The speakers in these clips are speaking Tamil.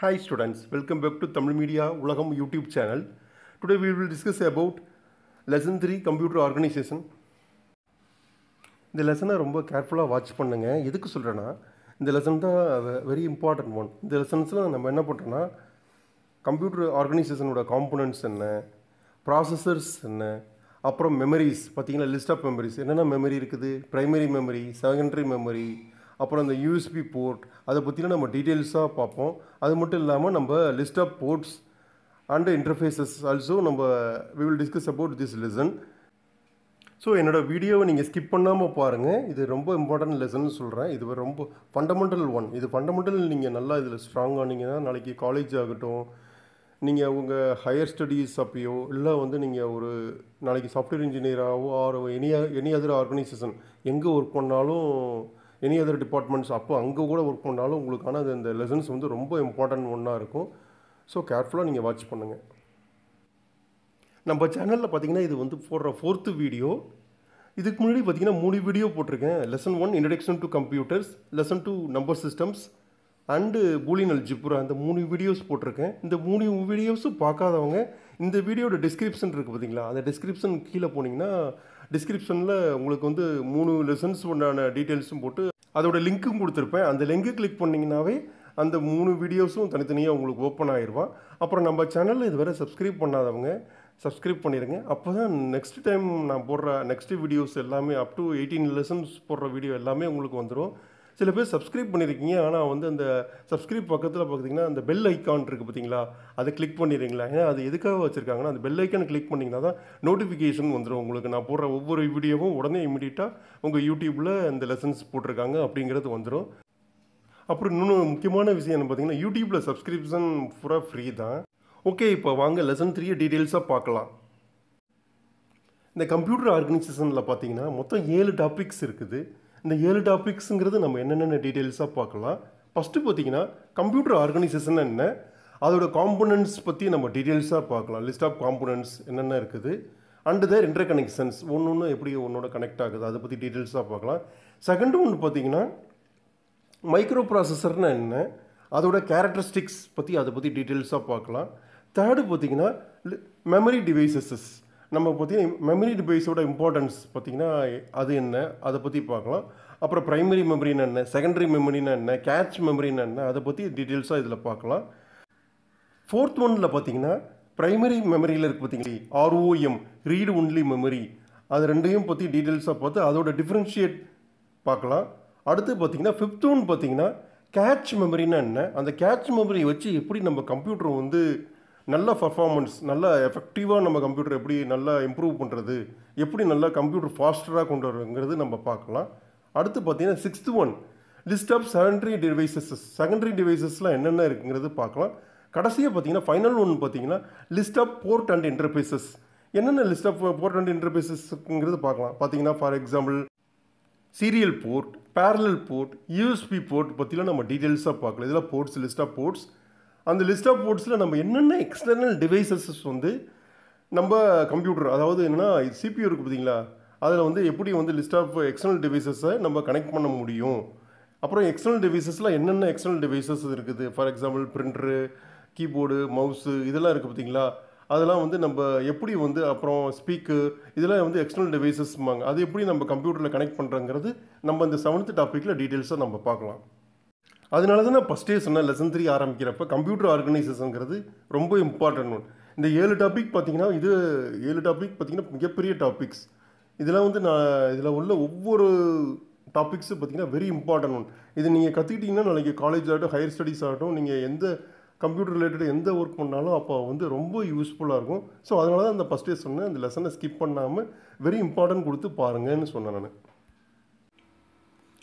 Hi students, welcome back to Tamil media Ulagam YouTube channel today we will discuss about lesson 3 computer organization. இந்த லெசனை ரொம்ப கேர்ஃபுல்லாக வாட்ச் பண்ணுங்க எதுக்கு சொல்கிறேன்னா இந்த லெசன் தான் வெரி இம்பார்ட்டன்ட் ஒன் இந்த லெசன்ஸில் நம்ம என்ன பண்ணுறோன்னா கம்ப்யூட்டர் ஆர்கனைசேஷனோட காம்போனன்ட்ஸ் என்ன ப்ராசஸர்ஸ் என்ன அப்புறம் மெமரிஸ் பார்த்தீங்கன்னா லிஸ்ட் ஆஃப் மெமரிஸ் என்னென்ன மெமரி இருக்குது ப்ரைமரி மெமரி செகண்டரி மெமரி அப்புறம் இந்த யூஎஸ்பி போர்ட் அதை பற்றிலாம் நம்ம டீட்டெயில்ஸாக பார்ப்போம் அது மட்டும் இல்லாமல் நம்ம list of ports and interfaces also நம்ம we will discuss about this lesson so என்னோடய வீடியோவை நீங்கள் ஸ்கிப் பண்ணாமல் பாருங்கள் இது ரொம்ப இம்பார்ட்டன்ட் லெசன் சொல்கிறேன் இது ரொம்ப ஃபண்டமெண்டல் ஒன் இது ஃபண்டமெண்டல் நீங்கள் நல்லா இதில் ஸ்ட்ராங்காக நீங்கள் நாளைக்கு காலேஜ் ஆகட்டும் நீங்கள் உங்கள் ஹையர் ஸ்டடீஸ் அப்பயோ இல்லை வந்து நீங்கள் ஒரு நாளைக்கு சாஃப்ட்வேர் இன்ஜினியராகவோ or any any other organisation எங்கே ஒர்க் பண்ணாலும் எனி அதர் டிபார்ட்மெண்ட்ஸ் அப்போ அங்கே கூட ஒர்க் பண்ணாலும் உங்களுக்கான அது இந்த லெசன்ஸ் வந்து ரொம்ப இம்பார்ட்டன்ட் ஒன்றா இருக்கும் ஸோ கேர்ஃபுல்லாக நீங்கள் வாட்ச் பண்ணுங்கள் நம்ம சேனலில் பார்த்தீங்கன்னா இது வந்து போடுற ஃபோர்த்து வீடியோ இதுக்கு முன்னாடி பார்த்தீங்கன்னா மூணு வீடியோ போட்டிருக்கேன் lesson one introduction to computers lesson two number systems and Boolean algebra இந்த மூணு வீடியோஸ் போட்டிருக்கேன் இந்த மூணு வீடியோஸும் பார்க்காதவங்க இந்த வீடியோட டிஸ்கிரிப்ஷன் இருக்குது பார்த்தீங்களா அந்த டிஸ்கிரிப்ஷன் கீழே போனீங்கன்னா டிஸ்கிரிப்ஷனில் உங்களுக்கு வந்து மூணு லெசன்ஸ் உண்டான டீட்டெயில்ஸும் போட்டு அதோட லிங்க்கும் கொடுத்துருப்பேன் அந்த லிங்க்கு கிளிக் பண்ணிங்கனாவே அந்த மூணு வீடியோஸும் தனித்தனியாக உங்களுக்கு ஓப்பன் ஆயிடுவான் அப்புறம் நம்ம சேனலில் இதுவரை சப்ஸ்கிரைப் பண்ணாதவங்க சப்ஸ்கிரைப் பண்ணிடுங்க அப்போ தான் நெக்ஸ்ட் டைம் நான் போடுற நெக்ஸ்ட் வீடியோஸ் எல்லாமே அப் டு எயிட்டீன் லெசன்ஸ் போடுற வீடியோ எல்லாமே உங்களுக்கு வந்துடும் சில பேர் சப்ஸ்கிரைப் பண்ணியிருக்கீங்க ஆனால் வந்து அந்த சப்ஸ்கிரைப் பக்கத்தில் பார்த்திங்கன்னா அந்த பெல் ஐக்கான் இருக்குது பார்த்தீங்களா அதை கிளிக் பண்ணிடுறீங்களா ஏன்னா அது எதுக்காக வச்சுருக்காங்கன்னா அந்த பெல் ஐக்கான் கிளிக் பண்ணிங்கன்னா தான் நோட்டிஃபிகேஷன் வந்துடும் உங்களுக்கு நான் போடுற ஒவ்வொரு வீடியோவும் உடனே இமீடியட்டாக உங்கள் யூடியூப்பில் இந்த லெசன்ஸ் போட்டிருக்காங்க அப்படிங்கிறது வந்துடும் அப்புறம் இன்னொன்று முக்கியமான விஷயம் என்ன பார்த்தீங்கன்னா யூடியூப்பில் சப்ஸ்கிரிப்ஷன் ஃபுரா ஃப்ரீ தான் ஓகே இப்போ வாங்க லெசன் த்ரீயை டீட்டெயில்ஸாக பார்க்கலாம் இந்த கம்ப்யூட்டர் ஆர்கனைசேஷனில் பார்த்தீங்கன்னா மொத்தம் ஏழு டாபிக்ஸ் இருக்குது இந்த ஏழு டாபிக்ஸுங்கிறது நம்ம என்னென்ன டீட்டெயில்ஸாக பார்க்கலாம் ஃபஸ்ட்டு பார்த்தீங்கன்னா கம்ப்யூட்டர் ஆர்கனைசேஷன் என்ன அதோடய காம்போனன்ட்ஸ் பற்றி நம்ம டீட்டெயில்ஸாக பார்க்கலாம் லிஸ்ட் ஆஃப் காம்போனன்ட்ஸ் என்னென்ன இருக்குது அண்டு தேர் இன்டர் கனெக்ஷன்ஸ் ஒன்று ஒன்று எப்படி ஒன்றோட கனெக்ட் ஆகுது அதை பற்றி டீட்டெயில்ஸாக பார்க்கலாம் செகண்டு ஒன்று பார்த்தீங்கன்னா மைக்ரோ ப்ராசஸர்னால் என்ன அதோட கேரக்டரிஸ்டிக்ஸ் பற்றி அதை பற்றி டீட்டெயில்ஸாக பார்க்கலாம் தேர்டு பார்த்திங்கன்னா மெமரி டிவைசஸஸ் நம்ம பார்த்தீங்கன்னா மெமரி டிவைஸோட இம்பார்ட்டன்ஸ் பார்த்திங்கன்னா அது என்ன அதை பற்றி பார்க்கலாம் அப்புறம் ப்ரைமரி மெமரின்னு என்ன செகண்டரி மெமரின்னு என்ன கேட்ச் மெமரின்னு என்ன அதை பற்றி டீட்டெயில்ஸாக இதில் பார்க்கலாம் ஃபோர்த் ஒனில் பார்த்திங்கன்னா ப்ரைமரி மெமரியில் இருக்குது பார்த்திங்களா ஆர்ஓஎம் ரீடு ஒன்லி மெமரி அது ரெண்டையும் பற்றி டீட்டெயில்ஸாக பார்த்து அதோட டிஃப்ரென்ஷியேட் பார்க்கலாம் அடுத்து பார்த்திங்கன்னா ஃபிஃப்த் ஒன் பார்த்திங்கன்னா கேட்ச் மெமரின்னா என்ன அந்த கேட்ச் மெமரி வச்சு எப்படி நம்ம கம்ப்யூட்டர் வந்து நல்ல பர்ஃபார்மன்ஸ் நல்ல எஃபெக்டிவாக நம்ம கம்ப்யூட்டர் எப்படி நல்லா இம்ப்ரூவ் பண்ணுறது எப்படி நல்லா கம்ப்யூட்டர் ஃபாஸ்டராக கொண்டு வருங்கிறது நம்ம பார்க்கலாம் அடுத்து பார்த்தீங்கன்னா sixth one list of secondary devices secondary டிவைசஸ்லாம் என்னென்ன இருக்குங்கிறது பார்க்கலாம் கடைசியாக பார்த்தீங்கன்னா ஃபைனல் ஒன் பார்த்தீங்கன்னா list of port and interfaces என்னென்ன லிஸ்ட் ஆஃப் போர்ட் அண்ட் இன்டர்பேசஸ்ங்கிறது பார்க்கலாம் பார்த்தீங்கன்னா for example serial port parallel port USB port பற்றிலாம் நம்ம டீட்டெயில்ஸாக பார்க்கலாம் இதெல்லாம் போர்ட்ஸ் லிஸ்ட் ஆஃப் போர்ட்ஸ் அந்த லிஸ்ட் ஆஃப் போர்ட்ஸில் நம்ம என்னென்ன எக்ஸ்டர்னல் டிவைசஸஸ் வந்து நம்ம கம்ப்யூட்டர் அதாவது என்னென்னா சிபியூ இருக்குது பார்த்தீங்களா அதில் வந்து எப்படி வந்து லிஸ்ட் ஆஃப் எக்ஸ்டர்னல் டிவைசஸை நம்ம கனெக்ட் பண்ண முடியும் அப்புறம் எக்ஸ்டர்னல் டிவைசஸில் என்னென்ன எக்ஸ்டர்னல் டிவைசஸ் இருக்குது for example printer keyboard mouse இதெல்லாம் இருக்குது பார்த்தீங்களா அதெல்லாம் வந்து நம்ம எப்படி வந்து அப்புறம் ஸ்பீக்கு இதெல்லாம் வந்து எக்ஸ்டர்னல் டிவைசஸ்மாங்க அது எப்படி நம்ம கம்ப்யூட்டரில் கனெக்ட் பண்ணுறங்கிறது நம்ம இந்த செவன்த் டாப்பிக்கில் டீட்டெயில்ஸாக நம்ம பார்க்கலாம் அதனால தான் நான் ஃபஸ்ட்டே சொன்னேன் லெசன் த்ரீ ஆரம்பிக்கிறப்ப கம்ப்யூட்டர் ஆர்கனைசேஷனுங்கிறது ரொம்ப இம்பார்ட்டன்ட் ஒன் இந்த ஏழு டாபிக் பார்த்திங்கன்னா இது ஏழு டாபிக் பார்த்திங்கன்னா மிகப்பெரிய டாபிக்ஸ் இதெல்லாம் வந்து நான் இதில் உள்ள ஒவ்வொரு டாபிக்ஸும் பார்த்திங்கன்னா வெரி இம்பார்ட்டன்ட் ஒன் இது நீங்கள் கற்றுக்கிட்டிங்கன்னா நாளைக்கு காலேஜ் ஆகட்டும் ஹையர் ஸ்டடீஸ் ஆகட்டும் நீங்கள் எந்த கம்ப்யூட்டர் ரிலேட்டட் எந்த ஒர்க் பண்ணாலும் அப்போ வந்து ரொம்ப யூஸ்ஃபுல்லாக இருக்கும் ஸோ அதனால தான் அந்த ஃபஸ்ட்டே சொன்னேன் அந்த லெசனை ஸ்கிப் பண்ணாமல் வெரி இம்பார்ட்டன்ட் கொடுத்து பாருங்கன்னு சொன்னேன் நான்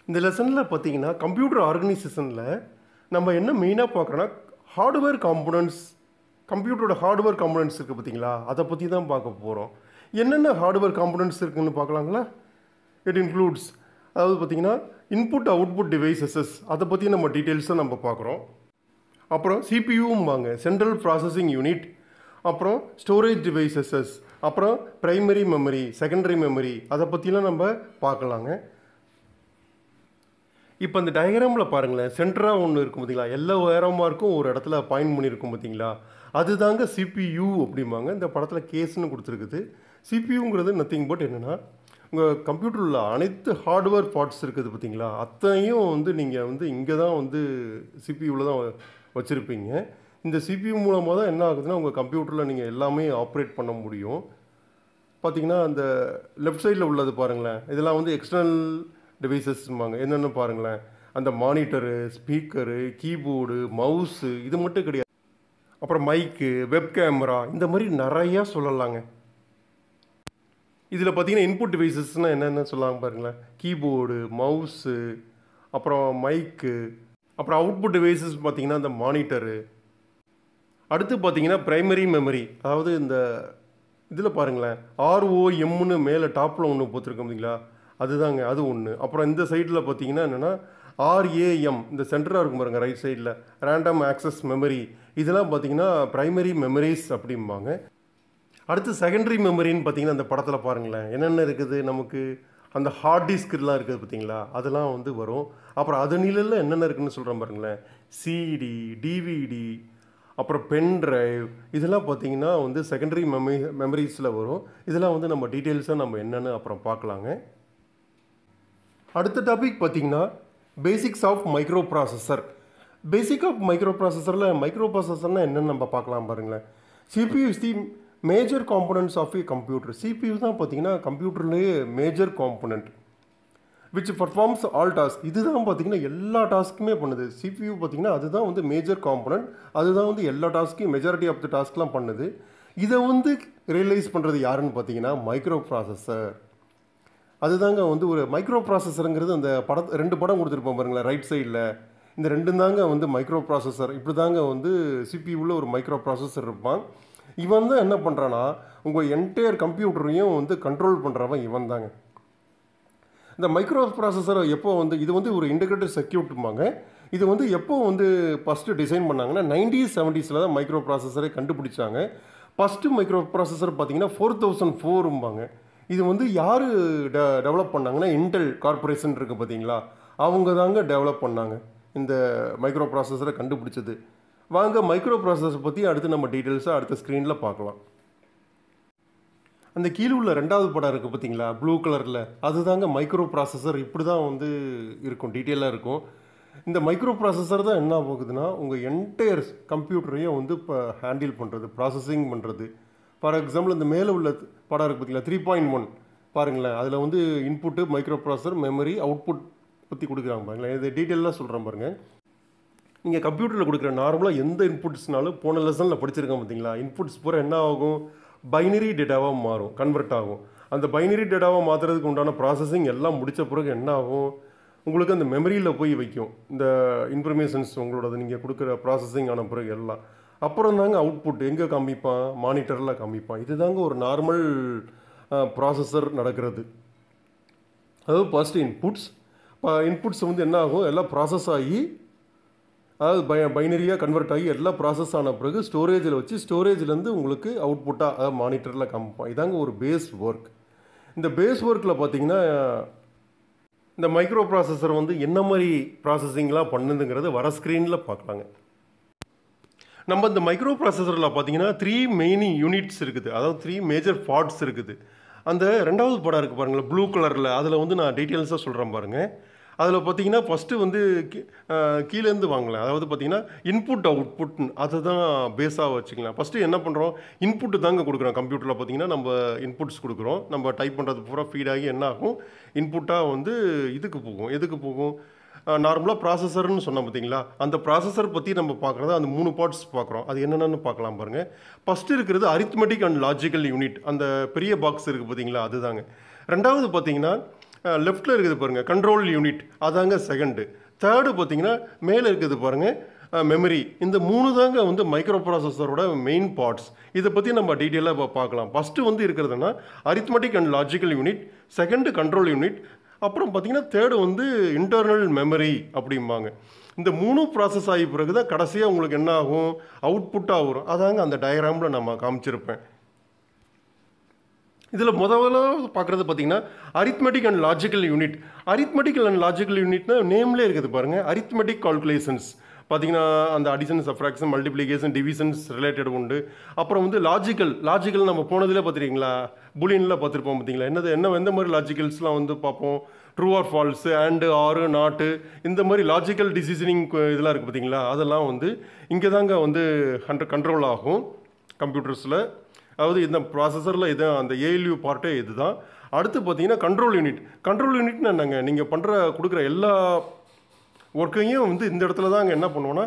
இந்த லெசனில் பார்த்தீங்கன்னா கம்ப்யூட்டர் ஆர்கனைசேஷனில் நம்ம என்ன மெயினாக பார்க்குறோன்னா ஹார்ட்வேர் காம்போனன்ஸ் கம்ப்யூட்டரோட ஹார்ட்வேர் காம்போனன்ஸ் இருக்குது பார்த்தீங்களா அதை பற்றி தான் பார்க்க போகிறோம் என்னென்ன ஹார்ட்வேர் காம்போனன்ஸ் இருக்குதுன்னு பார்க்கலாங்களா இட் இன்க்ளூட்ஸ் அதாவது பார்த்திங்கன்னா இன்புட் அவுட்புட் டிவைசஸஸ் அதை பற்றி நம்ம டீட்டெயில்ஸை நம்ம பார்க்குறோம் அப்புறம் சிபியூவும் வாங்க சென்ட்ரல் ப்ராசஸிங் யூனிட் அப்புறம் ஸ்டோரேஜ் டிவைசஸஸ் அப்புறம் ப்ரைமரி மெமரி செகண்டரி மெமரி அதை பற்றிலாம் நம்ம பார்க்கலாங்க இப்போ இந்த டயக்ராமில் பாருங்களேன் சென்டராக ஒன்று இருக்கும் பார்த்தீங்களா எல்லா உயரமாக இருக்கும் ஒரு இடத்துல பாயிண்ட் பண்ணியிருக்கும் பார்த்தீங்களா அதுதாங்க சிபியூ அப்படிம்பாங்க இந்த படத்தில் கேஸ்னு கொடுத்துருக்குது சிபியூங்கிறது நத்திங் பட் என்னென்னா உங்கள் கம்ப்யூட்டரில் உள்ள அனைத்து ஹார்ட்வேர் பார்ட்ஸ் இருக்குது பார்த்தீங்களா அத்தனையும் வந்து நீங்கள் வந்து இங்கே தான் வந்து சிபியூவில் தான் வச்சுருப்பீங்க இந்த சிபியூ மூலமாக தான் என்ன ஆகுதுன்னா உங்கள் கம்ப்யூட்டரில் நீங்கள் எல்லாமே ஆப்ரேட் பண்ண முடியும் பார்த்திங்கன்னா அந்த லெஃப்ட் சைடில் உள்ளது பாருங்களேன் இதெல்லாம் வந்து எக்ஸ்டர்னல் டிவைசஸ்ம்பாங்க என்னென்னு பாருங்களேன் அந்த மானிட்டரு ஸ்பீக்கரு கீபோர்டு மவுஸு இது மட்டும் கிடையாது அப்புறம் மைக்கு வெப் கேமரா இந்த மாதிரி நிறையா சொல்லலாங்க இதில் பார்த்தீங்கன்னா இன்புட் டிவைசஸ்னால் என்னென்ன சொல்லாங்க பாருங்களேன் கீபோர்டு மவுஸு அப்புறம் மைக்கு அப்புறம் அவுட்புட் டிவைசஸ் பார்த்திங்கன்னா அந்த மானிட்டரு அடுத்து பார்த்தீங்கன்னா ப்ரைமரி மெமரி அதாவது இந்த இதில் பாருங்களேன் ஆர்ஓஎம்னு மேலே டாப்பில் ஒன்று போத்திருக்கோம் பார்த்தீங்களா அதுதாங்க அது ஒன்று அப்புறம் இந்த சைடில் பார்த்தீங்கன்னா என்னென்னா ஆர்ஏஎம் இந்த சென்டராக இருக்கும் பாருங்கள் ரைட் சைடில் ரேண்டம் ஆக்சஸ் மெமரி இதெல்லாம் பார்த்தீங்கன்னா ப்ரைமரி மெமரிஸ் அப்படிம்பாங்க அடுத்து செகண்டரி மெமரின்னு பார்த்தீங்கன்னா அந்த படத்தில் பாருங்களேன் என்னென்ன இருக்குது நமக்கு அந்த ஹார்ட் டிஸ்க்லாம் இருக்குது பார்த்தீங்களா அதெல்லாம் வந்து வரும் அப்புறம் அது நிலையில் என்னென்ன இருக்குதுன்னு சொல்கிறேன் பாருங்களேன் சிடி டிவிடி அப்புறம் பென் ட்ரைவ் இதெல்லாம் பார்த்திங்கன்னா வந்து செகண்டரி மெமரி மெமரிஸில் வரும் இதெல்லாம் வந்து நம்ம டீட்டெயில்ஸாக நம்ம என்னென்னு அப்புறம் பார்க்கலாங்க அடுத்த டாபிக் பார்த்தீங்கன்னா basics of micro microprocessor basic of micro ப்ராசஸரில் மைக்ரோ ப்ராசஸர்னால் என்னென்னு நம்ம பார்க்கலாம் பாருங்களேன் CPU is the major components of a computer CPU தான் பார்த்திங்கன்னா கம்ப்யூட்டர்லேயே major component which performs all task இதுதான் பார்த்திங்கன்னா எல்லா டாஸ்க்குமே பண்ணுது சிபியூ பார்த்திங்கன்னா அதுதான் வந்து மேஜர் காம்போனண்ட் அதுதான் வந்து எல்லா டாஸ்க்கும் மெஜாரிட்டி ஆஃப் த டாஸ்க்லாம் பண்ணுது இதை வந்து ரியலைஸ் பண்ணுறது யாருன்னு பார்த்தீங்கன்னா மைக்ரோ ப்ராசஸர் அதுதாங்க வந்து ஒரு மைக்ரோ ப்ராசஸருங்கிறது அந்த பட ரெண்டு படம் கொடுத்துருப்போம் பாருங்களேன் ரைட் சைடில் இந்த ரெண்டும் தாங்க வந்து மைக்ரோ ப்ராசஸர் இப்படி தாங்க வந்து உள்ள ஒரு மைக்ரோ ப்ராசஸர் இருப்பான் இவன் தான் என்ன பண்ணுறான்னா உங்கள் என்டையர் கம்ப்யூட்டரையும் வந்து கண்ட்ரோல் பண்ணுறவன் இவன் தாங்க இந்த மைக்ரோ ப்ராசஸர் எப்போ வந்து இது வந்து ஒரு இன்டகிரேட்டட் சர்க்கியூட்டும்பாங்க இது வந்து எப்போ வந்து ஃபஸ்ட்டு டிசைன் பண்ணாங்கன்னா நைன்டீன் செவன்டீஸில் தான் மைக்ரோ ப்ராசஸரை கண்டுபிடிச்சாங்க ஃபஸ்ட்டு மைக்ரோ ப்ராசஸர் பார்த்திங்கன்னா ஃபோர் தௌசண்ட் ஃபோரும்பாங்க இது வந்து யார் டெ டெவலப் பண்ணாங்கன்னா இன்டெல் கார்பரேஷன் இருக்குது பார்த்தீங்களா அவங்க தாங்க டெவலப் பண்ணாங்க இந்த மைக்ரோ ப்ராசஸரை கண்டுபிடிச்சது வாங்க மைக்ரோ ப்ராசஸர் பற்றி அடுத்து நம்ம டீட்டெயில்ஸாக அடுத்த ஸ்க்ரீனில் பார்க்கலாம் அந்த கீழே உள்ள ரெண்டாவது படம் இருக்குது பார்த்தீங்களா ப்ளூ கலரில் அதுதாங்க மைக்ரோ ப்ராசஸர் இப்படி தான் வந்து இருக்கும் டீட்டெயிலாக இருக்கும் இந்த மைக்ரோ ப்ராசஸர் தான் என்ன போகுதுன்னா உங்கள் என்டையர் கம்ப்யூட்டரையும் வந்து இப்போ ஹேண்டில் பண்ணுறது ப்ராசஸிங் பண்ணுறது ஃபார் எக்ஸாம்பிள் இந்த மேலே உள்ள படம் இருக்குது பார்த்தீங்களா த்ரீ பாயிண்ட் ஒன் பாருங்களேன் அதில் வந்து input microprocessor memory output பற்றி கொடுக்குறாங்க பாருங்களேன் இது டீட்டெயிலாக சொல்கிறேன் பாருங்கள் நீங்கள் கம்ப்யூட்டரில் கொடுக்குற நார்மலாக எந்த இன்புட்ஸ்னாலும் போன லெசனில் படிச்சிருக்கோம் பார்த்தீங்களா இன்புட்ஸ் பூரா என்ன ஆகும் பைனரி டேட்டாவாக மாறும் கன்வெர்ட் ஆகும் அந்த பைனரி டேட்டாவாக மாற்றுறதுக்கு உண்டான ப்ராசஸிங் எல்லாம் முடித்த பிறகு என்ன ஆகும் உங்களுக்கு அந்த மெமரியில் போய் வைக்கும் இந்த இன்ஃபர்மேஷன்ஸ் உங்களோட நீங்கள் கொடுக்குற ப்ராசஸிங் ஆன பிறகு எல்லாம் அப்புறம் தாங்க அவுட்புட் எங்கே காமிப்பான் மானிட்டரில் காமிப்பான் இதுதாங்க ஒரு நார்மல் ப்ராசஸர் நடக்கிறது அதாவது ஃபஸ்ட்டு இன்புட்ஸ் இப்போ இன்புட்ஸ் வந்து என்ன ஆகும் எல்லாம் ப்ராசஸ் ஆகி அதாவது பை பைனரியாக கன்வெர்ட் ஆகி எல்லாம் ப்ராசஸ் ஆன பிறகு ஸ்டோரேஜில் வச்சு ஸ்டோரேஜ்லேருந்து உங்களுக்கு அவுட்புட்டாக அதாவது மானிட்டரில் காமிப்பான் இதாங்க ஒரு பேஸ் ஒர்க் இந்த பேஸ் ஒர்க்கில் பார்த்திங்கன்னா இந்த மைக்ரோ ப்ராசஸர் வந்து என்ன மாதிரி ப்ராசஸிங்லாம் பண்ணுதுங்கிறது வர ஸ்க்ரீனில் பார்க்கலாங்க நம்ம இந்த மைக்ரோ ப்ராசஸரில் பார்த்தீங்கன்னா த்ரீ மெயின் யூனிட்ஸ் இருக்குது அதாவது த்ரீ மேஜர் பார்ட்ஸ் இருக்குது அந்த ரெண்டாவது படம் இருக்குது பாருங்களேன் ப்ளூ கலரில் அதில் வந்து நான் டீட்டெயில்ஸாக சொல்கிறேன் பாருங்கள் அதில் பார்த்தீங்கன்னா ஃபஸ்ட்டு வந்து கீழேருந்து வாங்கலாம் அதாவது பார்த்தீங்கன்னா இன்புட் அவுட்புட் அதை தான் பேஸாக வச்சுக்கலாம் ஃபஸ்ட்டு என்ன பண்ணுறோம் இன்புட்டு தாங்க கொடுக்குறோம் கம்ப்யூட்டரில் பார்த்தீங்கன்னா நம்ம இன்புட்ஸ் கொடுக்குறோம் நம்ம டைப் பண்ணுறது பூரா ஃபீடாகி என்ன ஆகும் இன்புட்டாக வந்து இதுக்கு போகும் எதுக்கு போகும் நார்மலாக ப்ராசஸர்னு சொன்னோம் பார்த்தீங்களா அந்த ப்ராசஸர் பற்றி நம்ம பார்க்குறது அந்த மூணு பார்ட்ஸ் பார்க்குறோம் அது என்னென்னு பார்க்கலாம் பாருங்கள் ஃபஸ்ட்டு இருக்கிறது அரித்மெட்டிக் அண்ட் லாஜிக்கல் யூனிட் அந்த பெரிய பாக்ஸ் இருக்குது பார்த்தீங்களா அதுதாங்க ரெண்டாவது பார்த்தீங்கன்னா லெஃப்ட்டில் இருக்குது பாருங்கள் கண்ட்ரோல் யூனிட் அதாங்க செகண்டு தேர்டு பார்த்தீங்கன்னா மேலே இருக்குது பாருங்கள் மெமரி இந்த மூணு தாங்க வந்து மைக்ரோ ப்ராசஸரோட மெயின் பார்ட்ஸ் இதை பற்றி நம்ம டீட்டெயிலாக பார்க்கலாம் ஃபஸ்ட்டு வந்து இருக்கிறதுனா arithmetic and logical unit second control unit அப்புறம் பார்த்திங்கன்னா தேர்டு வந்து இன்டர்னல் மெமரி அப்படிம்பாங்க இந்த மூணு ப்ராசஸ் ஆகி பிறகு தான் கடைசியாக உங்களுக்கு என்ன ஆகும் அவுட்புட்டாக வரும் அதாங்க அந்த டயக்ராமில் நம்ம காமிச்சிருப்பேன் இதில் முதல்ல பார்க்குறது பார்த்தீங்கன்னா arithmetic and logical unit arithmetic and logical யூனிட்னா நேம்லேயே இருக்குது பாருங்கள் அரித்மெட்டிக் கால்குலேஷன்ஸ் பார்த்திங்கன்னா அந்த addition subtraction multiplication divisions related உண்டு அப்புறம் வந்து லாஜிக்கல் லாஜிக்கல் நம்ம போனதில் பார்த்துருக்கீங்களா புலினில் பார்த்துருப்போம் பார்த்தீங்களா என்னது என்ன எந்த மாதிரி லாஜிக்கல்ஸ்லாம் வந்து பார்ப்போம் ட்ரூ ஆர் ஃபால்ஸு அண்டு ஆறு நாட்டு இந்த மாதிரி லாஜிக்கல் டிசிஷனிங் இதெல்லாம் இருக்குது பார்த்தீங்களா அதெல்லாம் வந்து இங்கே தாங்க வந்து ஹண்ட்ரட் கண்ட்ரோல் ஆகும் கம்ப்யூட்டர்ஸில் அதாவது இந்த ப்ராசஸரில் இதான் அந்த ஏஎல்யூ பார்ட்டே இது தான் அடுத்து பார்த்தீங்கன்னா கண்ட்ரோல் யூனிட் கண்ட்ரோல் யூனிட்னு என்னங்க நீங்கள் பண்ணுற கொடுக்குற எல்லா ஒர்க்கையும் வந்து இந்த இடத்துல தான் அங்கே என்ன பண்ணுவோன்னா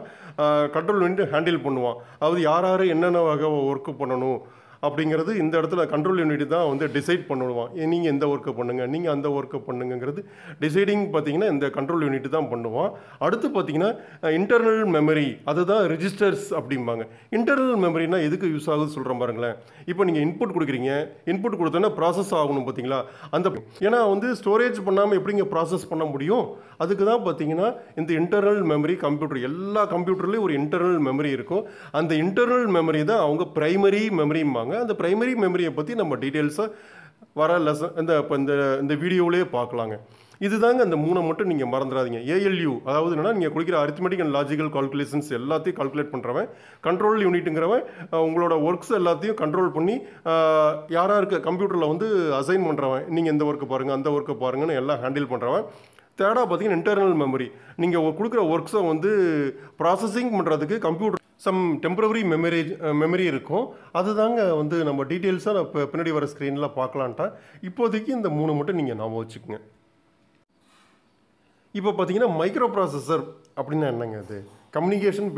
கண்ட்ரோல் பண்ணிட்டு ஹேண்டில் பண்ணுவான் அதாவது யார் யார் என்னென்ன வகை ஒர்க்கு பண்ணணும் அப்படிங்கிறது இந்த இடத்துல கண்ட்ரோல் யூனிட் தான் வந்து டிசைட் பண்ணுவான் நீங்கள் எந்த ஒர்க்கை பண்ணுங்கள் நீங்கள் அந்த ஒர்க்கை பண்ணுங்கிறது டிசைடிங் பார்த்தீங்கன்னா இந்த கண்ட்ரோல் யூனிட் தான் பண்ணுவான் அடுத்து பார்த்தீங்கன்னா இன்டர்னல் மெமரி அதுதான் ரிஜிஸ்டர்ஸ் அப்படிம்பாங்க இன்டர்னல் மெமரினா எதுக்கு யூஸ் ஆகுது சொல்கிறேன் பாருங்களேன் இப்போ நீங்கள் இன்புட் கொடுக்குறீங்க இன்புட் கொடுத்தோன்னா ப்ராசஸ் ஆகணும் பார்த்தீங்களா அந்த ஏன்னா வந்து ஸ்டோரேஜ் பண்ணாமல் எப்படிங்க ப்ராசஸ் பண்ண முடியும் அதுக்கு தான் பார்த்தீங்கன்னா இந்த இன்டர்னல் மெமரி கம்ப்யூட்டர் எல்லா கம்ப்யூட்டர்லேயும் ஒரு இன்டர்னல் மெமரி இருக்கும் அந்த இன்டர்னல் மெமரி தான் அவங்க ப்ரைமரி மெமரிம்பாங்க சொல்கிறாங்க அந்த ப்ரைமரி மெமரியை பற்றி நம்ம டீட்டெயில்ஸாக வர லெசன் இந்த இப்போ இந்த இந்த வீடியோவிலே பார்க்கலாங்க இதுதாங்க அந்த மூணை மட்டும் நீங்கள் மறந்துடாதீங்க ஏஎல்யூ அதாவது என்னென்னா நீங்கள் கொடுக்குற அரித்மெட்டிக் அண்ட் லாஜிக்கல் கால்குலேஷன்ஸ் எல்லாத்தையும் கால்குலேட் பண்ணுறவன் கண்ட்ரோல் யூனிட்டுங்கிறவன் உங்களோட ஒர்க்ஸ் எல்லாத்தையும் கண்ட்ரோல் பண்ணி இருக்க கம்ப்யூட்டரில் வந்து அசைன் பண்ணுறவன் நீங்கள் எந்த ஒர்க்கு பாருங்கள் அந்த ஒர்க்கை பாருங்கன்னு எல்லாம் ஹேண்டில் பண்ணுறவன் தேர்டாக பார்த்தீங்கன்னா இன்டர்னல் மெமரி நீங்கள் கொடுக்குற ஒர்க்ஸை வந்து ப்ராசஸிங் பண்ணுறதுக்கு computer some temporary memory memory இருக்கும் அதுதாங்க வந்து நம்ம டீட்டெயில்ஸாக நான் இப்போ பின்னாடி வர ஸ்க்ரீனில் பார்க்கலான்ட்டா இப்போதைக்கு இந்த மூணு மட்டும் நீங்கள் ஞாபகம் வச்சுக்கோங்க இப்போ பார்த்தீங்கன்னா மைக்ரோ ப்ராசஸர் அப்படின்னா என்னங்க அது கம்யூனிகேஷன்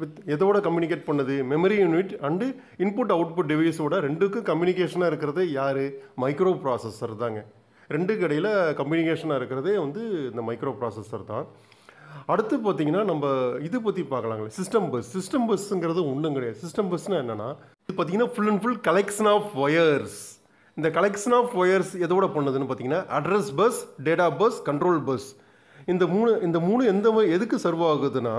வித் uh, எதோட கம்யூனிகேட் பண்ணுது memory unit and input output டிவைஸோட ரெண்டுக்கும் கம்யூனிகேஷனாக இருக்கிறது யார் மைக்ரோ ப்ராசஸர் தாங்க ரெண்டுக்கு இடையில் கம்யூனிகேஷனாக இருக்கிறதே வந்து இந்த மைக்ரோ ப்ராசஸர் தான் அடுத்து பார்த்தீங்கன்னா நம்ம இது பற்றி பார்க்கலாங்களே சிஸ்டம் பஸ் சிஸ்டம் பஸ்ஸுங்கிறது ஒன்றும் கிடையாது சிஸ்டம் பஸ்னால் என்னென்னா இது பார்த்தீங்கன்னா full and full collection of wires இந்த கலெக்ஷன் ஆஃப் ஒயர்ஸ் எதோட பண்ணுதுன்னு பார்த்தீங்கன்னா address bus data bus control bus இந்த மூணு இந்த மூணு எந்த எதுக்கு சர்வ் ஆகுதுன்னா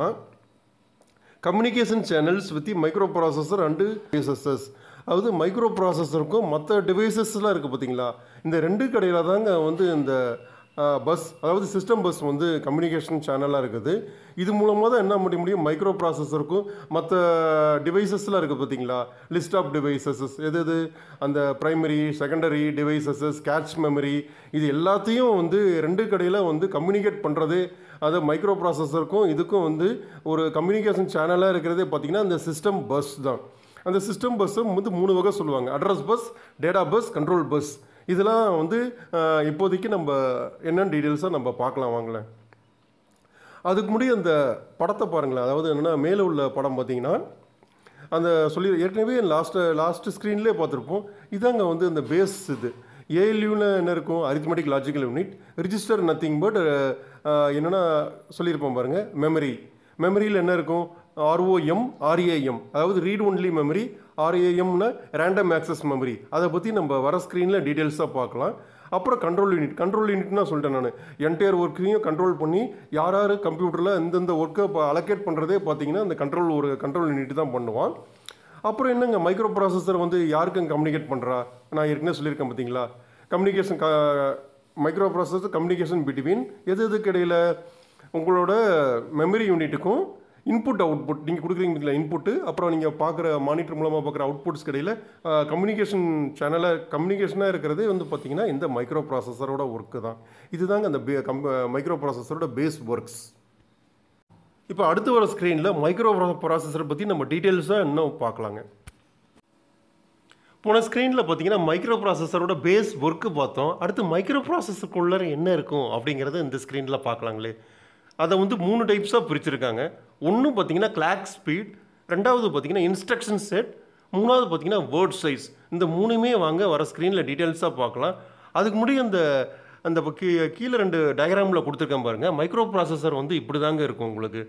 communication channels with the microprocessor and devices அதாவது மைக்ரோ ப்ராசஸருக்கும் மற்ற டிவைசஸ்லாம் இருக்குது பார்த்தீங்களா இந்த ரெண்டு கடையில் தாங்க வந்து இந்த பஸ் அதாவது சிஸ்டம் பஸ் வந்து கம்யூனிகேஷன் சேனலாக இருக்குது இது மூலமாக தான் என்ன பண்ண முடியும் மைக்ரோ ப்ராசஸருக்கும் மற்ற டிவைசஸ்லாம் இருக்குது பார்த்தீங்களா லிஸ்ட் ஆஃப் டிவைசஸஸ் எது எது அந்த primary secondary devices cache memory இது எல்லாத்தையும் வந்து ரெண்டு கடையில் வந்து கம்யூனிகேட் பண்ணுறது அது மைக்ரோ ப்ராசஸருக்கும் இதுக்கும் வந்து ஒரு கம்யூனிகேஷன் சேனலாக இருக்கிறதே பார்த்திங்கன்னா அந்த சிஸ்டம் பஸ் தான் அந்த சிஸ்டம் பஸ்ஸும் வந்து மூணு வகை சொல்லுவாங்க address bus data bus control bus இதெல்லாம் வந்து இப்போதைக்கு நம்ம என்னென்ன டீட்டெயில்ஸாக நம்ம பார்க்கலாம் வாங்களேன் அதுக்கு முடிய அந்த படத்தை பாருங்களேன் அதாவது என்னென்னா மேலே உள்ள படம் பார்த்தீங்கன்னா அந்த சொல்லி ஏற்கனவே லாஸ்ட்டு லாஸ்ட்டு ஸ்க்ரீன்லேயே பார்த்துருப்போம் இதாங்க வந்து அந்த பேஸ் இது ஏஎல்யூவில் என்ன இருக்கும் arithmetic logical unit register nothing but என்னென்னா சொல்லியிருப்போம் பாருங்கள் மெமரி மெமரியில் என்ன இருக்கும் ஆர்ஓஎம் ஆர்ஏஎம் அதாவது ரீட் ஒன்லி மெமரி ஆர்ஏஎம்னு ரேண்டம் ஆக்சஸ் மெமரி அதை பற்றி நம்ம வர ஸ்க்ரீனில் டீட்டெயில்ஸாக பார்க்கலாம் அப்புறம் கண்ட்ரோல் யூனிட் கண்ட்ரோல் யூனிட்னா சொல்லிட்டேன் நான் என்டையர் ஒர்க்கையும் கண்ட்ரோல் பண்ணி யார் யார் கம்ப்யூட்டரில் எந்தெந்த ஒர்க்கை இப்போ அலோகேட் பண்ணுறதே பார்த்தீங்கன்னா அந்த கண்ட்ரோல் ஒரு கண்ட்ரோல் யூனிட் தான் பண்ணுவான் அப்புறம் என்னங்க மைக்ரோ ப்ராசஸர் வந்து யாருக்கும் கம்யூனிகேட் பண்ணுறா நான் ஏற்கனவே சொல்லியிருக்கேன் பார்த்தீங்களா communication microprocessor communication between எது எதுக்கு இடையில் உங்களோட மெமரி யூனிட்டுக்கும் இன்புட் அவுட்புட் நீங்கள் கொடுக்குறீங்க இல்லை இன்புட்டு அப்புறம் நீங்கள் பார்க்குற மானிட்டர் மூலமாக பார்க்குற அவுட்புட்ஸ் கடையில் கம்யூனிகேஷன் சேனலாக கம்யூனிகேஷனாக இருக்கிறதே வந்து பார்த்திங்கன்னா இந்த மைக்ரோ ப்ராசஸரோட ஒர்க்கு தான் இதுதாங்க அந்த பே மைக்ரோ ப்ராசஸரோட பேஸ் ஒர்க்ஸ் இப்போ அடுத்து வர ஸ்க்ரீனில் மைக்ரோ ப்ராசஸர் பற்றி நம்ம டீட்டெயில்ஸாக இன்னும் பார்க்கலாங்க போன ஸ்க்ரீனில் பார்த்தீங்கன்னா மைக்ரோ ப்ராசஸரோட பேஸ் ஒர்க்கு பார்த்தோம் அடுத்து மைக்ரோ ப்ராசஸருக்குள்ளே என்ன இருக்கும் அப்படிங்கிறத இந்த ஸ்க்ரீனில் பார்க்கலாங்களே அதை வந்து மூணு டைப்ஸாக பிரிச்சுருக்காங்க ஒன்று பார்த்தீங்கன்னா கிளாக் ஸ்பீட் ரெண்டாவது பார்த்தீங்கன்னா இன்ஸ்ட்ரக்ஷன் செட் மூணாவது பார்த்தீங்கன்னா வேர்ட் சைஸ் இந்த மூணுமே வாங்க வர ஸ்க்ரீனில் டீட்டெயில்ஸாக பார்க்கலாம் அதுக்கு முன்னாடி அந்த அந்த கீ கீழே ரெண்டு டயக்ராமில் கொடுத்துருக்கேன் பாருங்கள் மைக்ரோ ப்ராசஸர் வந்து இப்படி தாங்க இருக்கும் உங்களுக்கு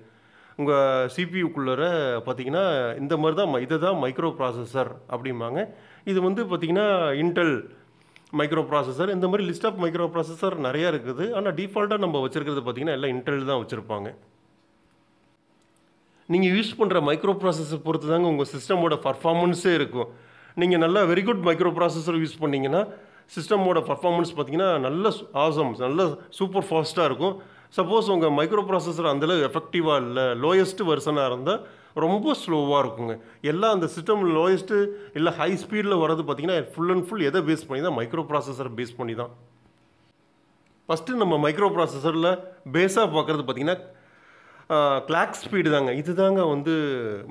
உங்கள் சிபியுக்குள்ளே பார்த்தீங்கன்னா இந்த மாதிரி தான் இதை தான் மைக்ரோ ப்ராசஸர் அப்படிம்பாங்க இது வந்து பார்த்திங்கன்னா இன்டெல் மைக்ரோ ப்ராசஸர் இந்த மாதிரி லிஸ்ட் ஆஃப் மைக்ரோ ப்ராசஸர் நிறையா இருக்குது ஆனால் டிஃபால்ட்டாக நம்ம வச்சுருக்கிறது பார்த்திங்கன்னா எல்லாம் இன்டெல் தான் வச்சுருப்பாங்க நீங்கள் யூஸ் பண்ணுற மைக்ரோ ப்ராசஸர் பொறுத்து தாங்க உங்கள் சிஸ்டமோட பர்ஃபார்மன்ஸே இருக்கும் நீங்கள் நல்லா very good microprocessor use பண்ணிங்கன்னா சிஸ்டமோட பர்ஃபார்மன்ஸ் பார்த்திங்கன்னா நல்ல ஆசம் நல்ல சூப்பர் ஃபாஸ்ட்டாக இருக்கும் சப்போஸ் உங்கள் மைக்ரோ ப்ராசஸர் அந்தளவு எஃபெக்டிவாக இல்லை லோயஸ்ட் வெர்சனாக இருந்தால் ரொம்ப ஸ்லோவாக இருக்குங்க எல்லாம் அந்த சிஸ்டம் லோயஸ்ட்டு இல்லை ஹை ஸ்பீடில் வர்றது பார்த்திங்கன்னா ஃபுல் அண்ட் ஃபுல் எதை பேஸ் பண்ணி தான் மைக்ரோ ப்ராசஸரை பேஸ் பண்ணி தான் ஃபஸ்ட்டு நம்ம மைக்ரோ ப்ராசஸரில் பேஸாக பார்க்குறது பார்த்திங்கன்னா கிளாக் ஸ்பீடு தாங்க இது தாங்க வந்து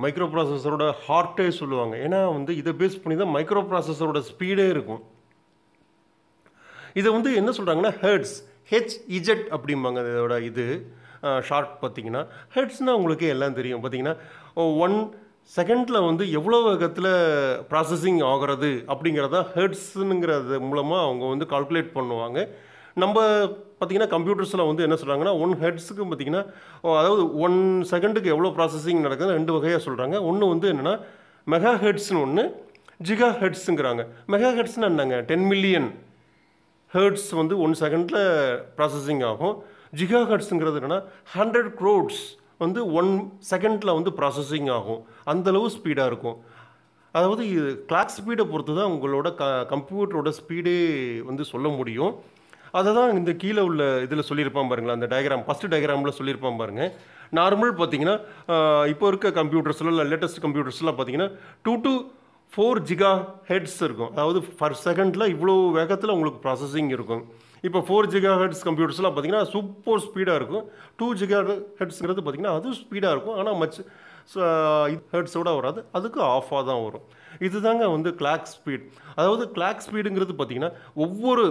மைக்ரோ ப்ராசஸரோட ஹார்ட்டே சொல்லுவாங்க ஏன்னா வந்து இதை பேஸ் பண்ணி தான் மைக்ரோ ப்ராசஸரோட ஸ்பீடே இருக்கும் இதை வந்து என்ன சொல்கிறாங்கன்னா ஹெர்ட்ஸ் ஹெச் இஜெட் e அப்படிம்பாங்க இதோட இது ஷார்ட் பார்த்தீங்கன்னா ஹெட்ஸ்னால் உங்களுக்கு எல்லாம் தெரியும் பார்த்தீங்கன்னா ஒன் செகண்டில் வந்து எவ்வளோ வேகத்தில் ப்ராசஸிங் ஆகிறது அப்படிங்கிறத ஹெர்ட்ஸுங்கிறது மூலமாக அவங்க வந்து கால்குலேட் பண்ணுவாங்க நம்ம பார்த்திங்கன்னா கம்ப்யூட்டர்ஸில் வந்து என்ன சொல்கிறாங்கன்னா ஒன் ஹெட்ஸுக்கு பார்த்திங்கன்னா அதாவது ஒன் செகண்டுக்கு எவ்வளோ ப்ராசஸிங் நடக்குதுன்னு ரெண்டு வகையாக சொல்கிறாங்க ஒன்று வந்து என்னென்னா மெகா ஹெட்ஸ்னு ஒன்று ஜிகா ஹெட்ஸுங்கிறாங்க மெகா ஹெட்ஸ்னால் என்னங்க டென் மில்லியன் ஹெர்ட்ஸ் வந்து ஒன் செகண்டில் ப்ராசஸிங் ஆகும் ஜிகா ஹெட்ஸுங்கிறது என்னென்னா ஹண்ட்ரட் க்ரோட்ஸ் வந்து ஒன் செகண்டில் வந்து ப்ராசஸிங் ஆகும் அந்தளவு ஸ்பீடாக இருக்கும் அதாவது இது கிளாக் ஸ்பீடை பொறுத்து தான் உங்களோட க கம்ப்யூட்டரோட ஸ்பீடே வந்து சொல்ல முடியும் அதை தான் இந்த கீழே உள்ள இதில் சொல்லியிருப்பான் பாருங்களா அந்த டயக்ராம் ஃபஸ்ட்டு டயக்ராமில் சொல்லியிருப்பான் பாருங்கள் நார்மல் பார்த்தீங்கன்னா இப்போ இருக்க கம்ப்யூட்டர்ஸில் இல்லை லேட்டஸ்ட் கம்ப்யூட்டர்ஸ்லாம் பார்த்தீங்கன்னா two to four gigahertz இருக்கும் அதாவது ஃபர் செகண்டில் இவ்வளோ வேகத்தில் உங்களுக்கு ப்ராசஸிங் இருக்கும் இப்போ ஃபோர் ஜிகா ஹெட்ஸ் கம்ப்யூட்டர்ஸ்லாம் பார்த்தீங்கன்னா சூப்பர் ஸ்பீடாக இருக்கும் டூ ஜிகா ஹெட்ஸுங்கிறது பார்த்திங்கன்னா அதுவும் ஸ்பீடாக இருக்கும் ஆனால் மச் ஹெட்ஸோடு வராது அதுக்கு ஆஃபாக தான் வரும் இதுதாங்க வந்து கிளாக் ஸ்பீட் அதாவது கிளாக் ஸ்பீடுங்கிறது பார்த்திங்கன்னா ஒவ்வொரு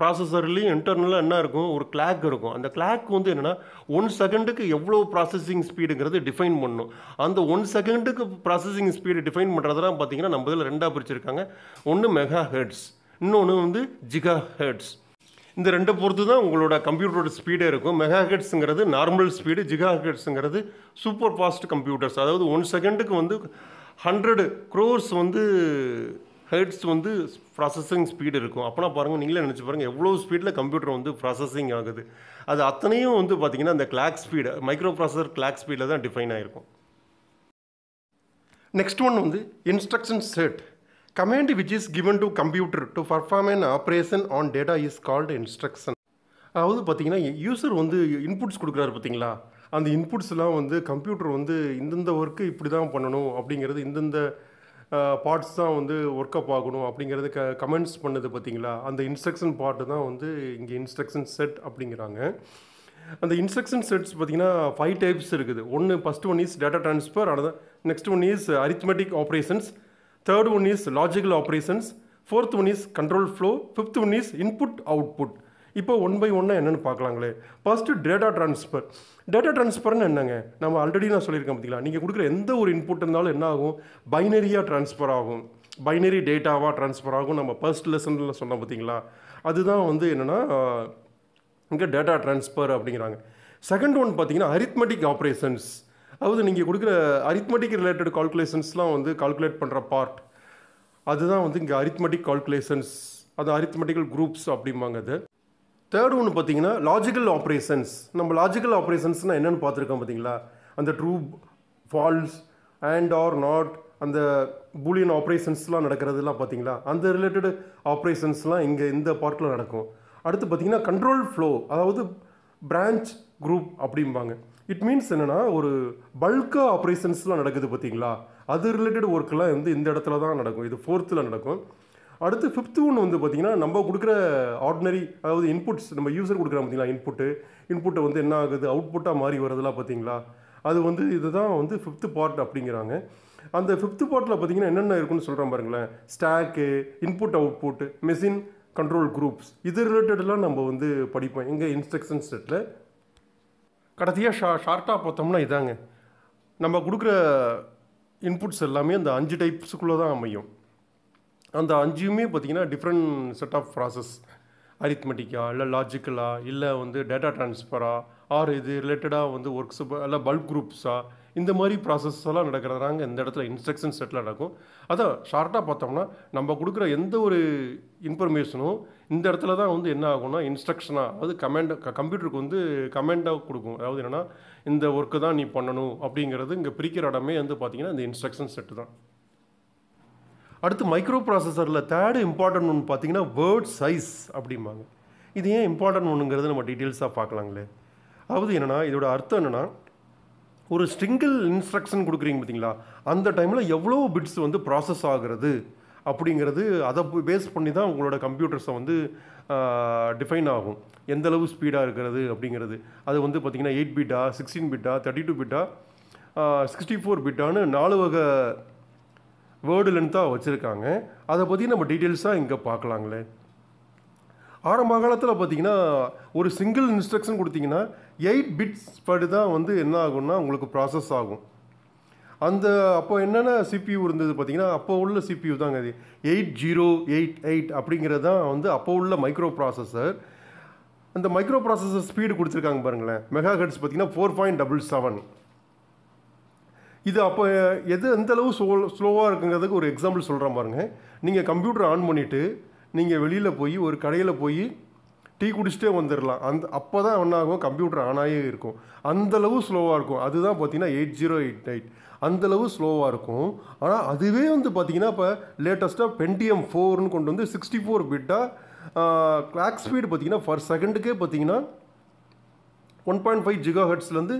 ப்ராசஸர்லேயும் இன்டர்னலாக என்ன இருக்கும் ஒரு கிளாக் இருக்கும் அந்த கிளாக் வந்து என்னென்னா ஒன் செகண்டுக்கு எவ்வளோ ப்ராசஸிங் ஸ்பீடுங்கிறது டிஃபைன் பண்ணும் அந்த ஒன் செகண்டுக்கு ப்ராசஸிங் ஸ்பீடு டிஃபைன் பண்ணுறதுலாம் பார்த்திங்கன்னா நம்ம இதில் ரெண்டாக பிரிச்சுருக்காங்க ஒன்று மெகா ஹெட்ஸ் இன்னொன்று வந்து ஜிகா ஹெட்ஸ் இந்த ரெண்டை பொறுத்து தான் உங்களோட கம்ப்யூட்டரோட ஸ்பீடே இருக்கும் மெகா ஹெட்ஸுங்கிறது நார்மல் ஸ்பீடு ஜிகா ஹெட்ஸுங்கிறது சூப்பர் ஃபாஸ்ட் கம்ப்யூட்டர்ஸ் அதாவது ஒன் செகண்டுக்கு வந்து ஹண்ட்ரடு க்ரோர்ஸ் வந்து ஹெட்ஸ் வந்து ப்ராசஸிங் ஸ்பீடு இருக்கும் அப்போனா பாருங்கள் நீங்களே நினச்சி பாருங்கள் எவ்வளோ ஸ்பீடில் கம்ப்யூட்டர் வந்து ப்ராசஸிங் ஆகுது அது அத்தனையும் வந்து பார்த்திங்கன்னா அந்த clock speed microprocessor clock ஸ்பீடில் தான் டிஃபைன் ஆகிருக்கும் நெக்ஸ்ட் ஒன் வந்து instruction set Command which is given to computer to perform an operation on data is called instruction. அதாவது பார்த்தீங்கன்னா யூசர் வந்து இன்புட்ஸ் கொடுக்குறாரு பார்த்தீங்களா அந்த இன்புட்ஸ்லாம் வந்து கம்ப்யூட்டர் வந்து இந்தந்த ஒர்க்கு இப்படி தான் பண்ணணும் அப்படிங்கிறது இந்தந்த பார்ட்ஸ் தான் வந்து ஒர்க் அப் ஆகணும் அப்படிங்கிறது க கமெண்ட்ஸ் பண்ணது பார்த்தீங்களா அந்த இன்ஸ்ட்ரக்ஷன் பார்ட்டு தான் வந்து இங்கே இன்ஸ்ட்ரக்ஷன் செட் அப்படிங்கிறாங்க அந்த இன்ஸ்ட்ரக்ஷன் செட்ஸ் பார்த்திங்கன்னா ஃபைவ் டைப்ஸ் இருக்குது ஒன்று first one is data transfer அடுத்த next one is arithmetic operations third one is logical operations fourth one is control flow fifth one is input output இப்போ ஒன் பை ஒன்னாக என்னென்னு பார்க்கலாங்களே ஃபர்ஸ்ட்டு டேட்டா ட்ரான்ஸ்ஃபர் டேட்டா ட்ரான்ஸ்ஃபர்னு என்னங்க நம்ம ஆல்ரெடி நான் சொல்லியிருக்கேன் பார்த்தீங்களா நீங்கள் கொடுக்குற எந்த ஒரு இன்புட் இருந்தாலும் என்ன ஆகும் பைனரியாக ட்ரான்ஸ்ஃபர் ஆகும் பைனரி டேட்டாவாக ட்ரான்ஸ்ஃபர் ஆகும் நம்ம ஃபர்ஸ்ட் லெசனில் சொன்னோம் பார்த்தீங்களா அதுதான் வந்து என்னென்னா இங்கே டேட்டா ட்ரான்ஸ்பர் அப்படிங்கிறாங்க செகண்ட் ஒன் பார்த்தீங்கன்னா அரித்மெட்டிக் ஆப்ரேஷன்ஸ் அதாவது நீங்கள் கொடுக்குற அரித்மெட்டிக் ரிலேட்டட் கால்குலேஷன்ஸ்லாம் வந்து கால்குலேட் பண்ணுற பார்ட் அதுதான் வந்து இங்கே அரித்மெட்டிக் கால்குலேஷன்ஸ் அது அரித்மெட்டிக்கல் குரூப்ஸ் அப்படிம்பாங்க அது தேர்ட் ஒன்று பார்த்தீங்கன்னா லாஜிக்கல் ஆப்ரேஷன்ஸ் நம்ம லாஜிக்கல் ஆப்ரேஷன்ஸ்னால் என்னென்னு பார்த்துருக்கோம் பார்த்தீங்களா அந்த true false and or not அந்த பூலியன் ஆப்ரேஷன்ஸ்லாம் நடக்கிறதுலாம் பார்த்தீங்களா அந்த ரிலேட்டடு ஆப்ரேஷன்ஸ்லாம் இங்கே இந்த பார்ட்டில் நடக்கும் அடுத்து பார்த்திங்கன்னா கண்ட்ரோல் ஃப்ளோ அதாவது பிரான்ச் குரூப் அப்படிம்பாங்க இட் மீன்ஸ் என்னென்னா ஒரு பல்காக ஆப்ரேஷன்ஸ்லாம் நடக்குது பார்த்தீங்களா அது ரிலேட்டட் ஒர்க்கெலாம் வந்து இந்த இடத்துல தான் நடக்கும் இது ஃபோர்த்தில் நடக்கும் அடுத்து ஃபிஃப்த்து ஒன்று வந்து பார்த்திங்கன்னா நம்ம கொடுக்குற ஆர்டினரி அதாவது இன்புட்ஸ் நம்ம யூசர் கொடுக்குற பார்த்திங்களா இன்புட்டு இன்புட்டை வந்து என்ன ஆகுது அவுட்புட்டாக மாறி வரதெல்லாம் பார்த்தீங்களா அது வந்து இதுதான் வந்து ஃபிஃப்த்து பார்ட் அப்படிங்கிறாங்க அந்த ஃபிஃப்த்து பார்ட்டில் பார்த்தீங்கன்னா என்னென்ன இருக்குன்னு சொல்கிறேன் பாருங்களேன் stack input output machine control groups இது ரிலேட்டடெலாம் நம்ம வந்து படிப்போம் எங்கள் இன்ஸ்ட்ரக்ஷன் செட்டில் கடைசியாக ஷா ஷார்ட்டாக பார்த்தோம்னா இதாங்க நம்ம கொடுக்குற இன்புட்ஸ் எல்லாமே அந்த அஞ்சு டைப்ஸுக்குள்ளே தான் அமையும் அந்த அஞ்சுமே பார்த்திங்கன்னா டிஃப்ரெண்ட் செட் ஆஃப் ப்ராசஸ் அரித்மெட்டிக்காக இல்லை லாஜிக்கலா இல்லை வந்து டேட்டா ட்ரான்ஸ்ஃபரா ஆர் இது ரிலேட்டடாக வந்து ஒர்க்ஸ் இல்லை பல்க் குரூப்ஸாக இந்த மாதிரி ப்ராசஸ் எல்லாம் நடக்கிறதாங்க இந்த இடத்துல இன்ஸ்ட்ரக்ஷன் செட்டில் நடக்கும் அதான் ஷார்ட்டாக பார்த்தோம்னா நம்ம கொடுக்குற எந்த ஒரு இன்ஃபர்மேஷனும் இந்த இடத்துல தான் வந்து என்ன ஆகும்னா இன்ஸ்ட்ரக்ஷனாக அதாவது கமெண்ட் கம்ப்யூட்டருக்கு வந்து கமெண்டாக கொடுக்கும் அதாவது என்னென்னா இந்த ஒர்க்கு தான் நீ பண்ணணும் அப்படிங்கிறது இங்கே பிரிக்கிற இடமே வந்து பார்த்திங்கன்னா இந்த இன்ஸ்ட்ரக்ஷன் செட்டு தான் அடுத்து மைக்ரோ ப்ராசஸரில் தேர்டு இம்பார்ட்டன்ட் ஒன்று பார்த்திங்கன்னா வேர்ட் சைஸ் அப்படிம்பாங்க இது ஏன் இம்பார்ட்டன்ட் ஒன்றுங்கிறது நம்ம டீட்டெயில்ஸாக பார்க்கலாங்களே அதாவது என்னென்னா இதோட அர்த்தம் என்னென்னா ஒரு ஸ்டிங்கிள் இன்ஸ்ட்ரக்ஷன் கொடுக்குறீங்க பார்த்தீங்களா அந்த டைமில் எவ்வளோ பிட்ஸ் வந்து ப்ராசஸ் ஆகிறது அப்படிங்கிறது அதை பேஸ் பண்ணி தான் உங்களோட கம்ப்யூட்டர்ஸை வந்து டிஃபைன் ஆகும் எந்த அளவு ஸ்பீடாக இருக்கிறது அப்படிங்கிறது அது வந்து பார்த்திங்கன்னா எயிட் பிட்டா சிக்ஸ்டீன் பிட்டா தேர்ட்டி டூ பிட்டா சிக்ஸ்டி ஃபோர் பிட்டான்னு நாலு வகை வேர்டு லென்த்தாக வச்சுருக்காங்க அதை பற்றி நம்ம டீட்டெயில்ஸாக இங்கே பார்க்கலாங்களே ஆரம்ப காலத்தில் பார்த்தீங்கன்னா ஒரு சிங்கிள் இன்ஸ்ட்ரக்ஷன் கொடுத்தீங்கன்னா எயிட் பிட்ஸ் படி தான் வந்து என்ன ஆகும்னா உங்களுக்கு ப்ராசஸ் ஆகும் அந்த அப்போ என்னென்ன சிபியூ இருந்தது பார்த்தீங்கன்னா அப்போ உள்ள சிபியூ தாங்க அது எயிட் ஜீரோ எயிட் எயிட் அப்படிங்கிறது தான் வந்து அப்போ உள்ள மைக்ரோ ப்ராசஸர் அந்த மைக்ரோ ப்ராசஸர் ஸ்பீடு கொடுத்துருக்காங்க பாருங்களேன் மெகா ஹெட்ஸ் பார்த்தீங்கன்னா ஃபோர் பாயிண்ட் டபுள் செவன் இது அப்போ எது எந்தளவு ஸ்லோ ஸ்லோவாக இருக்குங்கிறதுக்கு ஒரு எக்ஸாம்பிள் சொல்கிறேன் பாருங்கள் நீங்கள் கம்ப்யூட்டர் ஆன் பண்ணிவிட்டு நீங்கள் வெளியில் போய் ஒரு கடையில் போய் டீ குடிச்சிட்டே வந்துடலாம் அந்த அப்போ தான் ஒன்றாகும் கம்ப்யூட்டர் ஆனாயே இருக்கும் அந்தளவு ஸ்லோவாக இருக்கும் அதுதான் பார்த்தீங்கன்னா எயிட் ஜீரோ எயிட் எயிட் அந்தளவு ஸ்லோவாக இருக்கும் ஆனால் அதுவே வந்து பார்த்திங்கன்னா இப்போ லேட்டஸ்ட்டாக பென்டிஎம் ஃபோர்னு கொண்டு வந்து சிக்ஸ்டி ஃபோர் பிட்டாக கிளாக் ஸ்பீடு பார்த்திங்கன்னா ஃபர் செகண்டுக்கே பார்த்திங்கன்னா ஒன் பாயிண்ட் ஃபைவ் ஜிகா ஹெட்ஸ்லேருந்து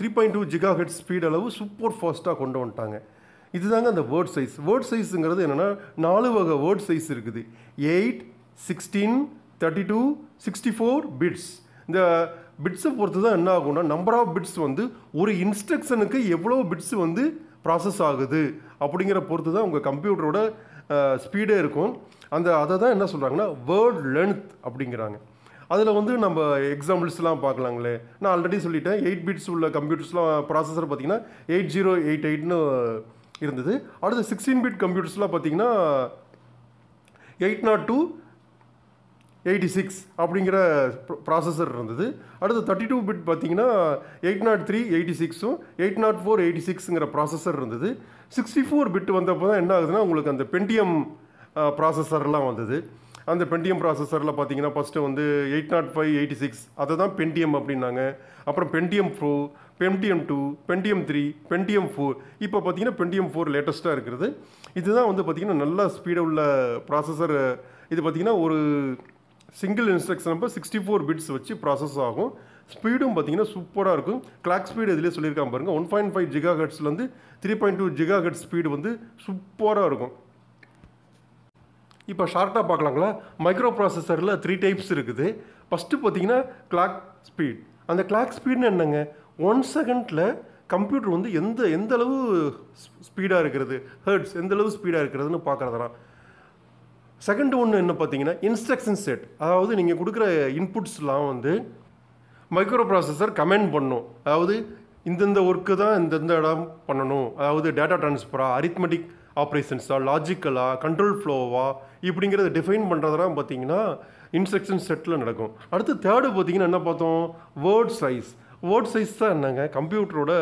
த்ரீ பாயிண்ட் டூ ஜிகா ஹெட் ஸ்பீட் அளவு சூப்பர் ஃபாஸ்ட்டாக கொண்டு வந்துட்டாங்க இதுதாங்க அந்த வேர்ட் சைஸ் வேர்ட் சைஸுங்கிறது என்னென்னா நாலு வகை வேர்ட் சைஸ் இருக்குது eight sixteen thirty two sixty four bits இந்த பிட்ஸை பொறுத்து தான் என்ன ஆகும்னா நம்பர் ஆஃப் பிட்ஸ் வந்து ஒரு இன்ஸ்ட்ரக்ஷனுக்கு எவ்வளோ பிட்ஸ் வந்து ப்ராசஸ் ஆகுது அப்படிங்கிற பொறுத்து தான் உங்கள் கம்ப்யூட்டரோட ஸ்பீடே இருக்கும் அந்த அதை தான் என்ன சொல்கிறாங்கன்னா வேர்ட் லென்த் அப்படிங்கிறாங்க அதில் வந்து நம்ம எக்ஸாம்பிள்ஸ்லாம் பார்க்கலாங்களே நான் ஆல்ரெடி சொல்லிட்டேன் எயிட் பிட்ஸ் உள்ள கம்ப்யூட்டர்ஸ்லாம் ப்ராசஸர் பார்த்திங்கன்னா எயிட் ஜீரோ எயிட் எயிட்னு இருந்தது அடுத்து சிக்ஸ்டீன் பிட் கம்ப்யூட்டர்ஸ்லாம் பார்த்தீங்கன்னா eight nought two eighty six அப்படிங்கிற ப்ராசஸர் இருந்தது அடுத்து தேர்ட்டி டூ பிட் பார்த்தீங்கன்னா எயிட் நாட் த்ரீ எயிட்டி சிக்ஸும் எயிட் நாட் ஃபோர் எயிட்டி சிக்ஸுங்கிற ப்ராசஸர் இருந்தது சிக்ஸ்டி ஃபோர் பிட் வந்தப்போ தான் என்ன ஆகுதுன்னா உங்களுக்கு அந்த பென்டிஎம் ப்ராசஸர்லாம் வந்தது அந்த பென்டிஎம் ப்ராசஸரில் பார்த்தீங்கன்னா ஃபஸ்ட்டு வந்து eight nought five eighty six அதை தான் பென்டிஎம் அப்படின்னாங்க அப்புறம் Pentium pro Pentium two Pentium three Pentium four இப்போ பார்த்தீங்கன்னா பென்டிஎம் ஃபோர் லேட்டஸ்ட்டாக இருக்கிறது இதுதான் வந்து பார்த்திங்கன்னா நல்லா ஸ்பீடாக உள்ள ப்ராசஸர் இது பார்த்திங்கன்னா ஒரு single instruction number sixty four bits வச்சு ப்ராசஸ் ஆகும் ஸ்பீடும் பார்த்தீங்கன்னா சூப்பராக இருக்கும் கிளாக் ஸ்பீடு இதிலே சொல்லியிருக்காங்க பாருங்கள் ஒன் பாயிண்ட் ஃபைவ் ஜிகா ஹெட்ஸ்லேருந்து த்ரீ பாயிண்ட் டூ ஜிகா ஹெட் ஸ்பீடு வந்து சூப்பராக இருக்கும் இப்போ ஷார்ட்டாக பார்க்கலாங்களா மைக்ரோ ப்ராசஸரில் த்ரீ டைப்ஸ் இருக்குது ஃபஸ்ட்டு பார்த்தீங்கன்னா கிளாக் ஸ்பீட் அந்த கிளாக் ஸ்பீடுன்னு என்னங்க ஒன் செகண்டில் கம்ப்யூட்டர் வந்து எந்த எந்த அளவு ஸ்பீடாக இருக்கிறது ஹர்ட்ஸ் எந்த அளவு ஸ்பீடாக இருக்கிறதுன்னு பார்க்குறதுனா செகண்ட் ஒன்று என்ன பார்த்தீங்கன்னா இன்ஸ்ட்ரக்ஷன் செட் அதாவது நீங்கள் கொடுக்குற இன்புட்ஸ்லாம் வந்து மைக்ரோ ப்ராசஸர் கமெண்ட் பண்ணும் அதாவது இந்தந்த ஒர்க்கு தான் இந்தந்த இடம் பண்ணணும் அதாவது டேட்டா ட்ரான்ஸ்ஃபராக அரித்மெட்டிக் ஆப்ரேஷன்ஸா லாஜிக்கலாக கண்ட்ரோல் ஃப்ளோவா இப்படிங்கிறத டிஃபைன் பண்ணுறதெல்லாம் பார்த்தீங்கன்னா இன்ஸ்ட்ரக்ஷன் செட்டில் நடக்கும் அடுத்து தேர்டு பார்த்தீங்கன்னா என்ன பார்த்தோம் வேர்ட் சைஸ் வேர்ட் சைஸ் தான் என்னங்க கம்ப்யூட்டரோட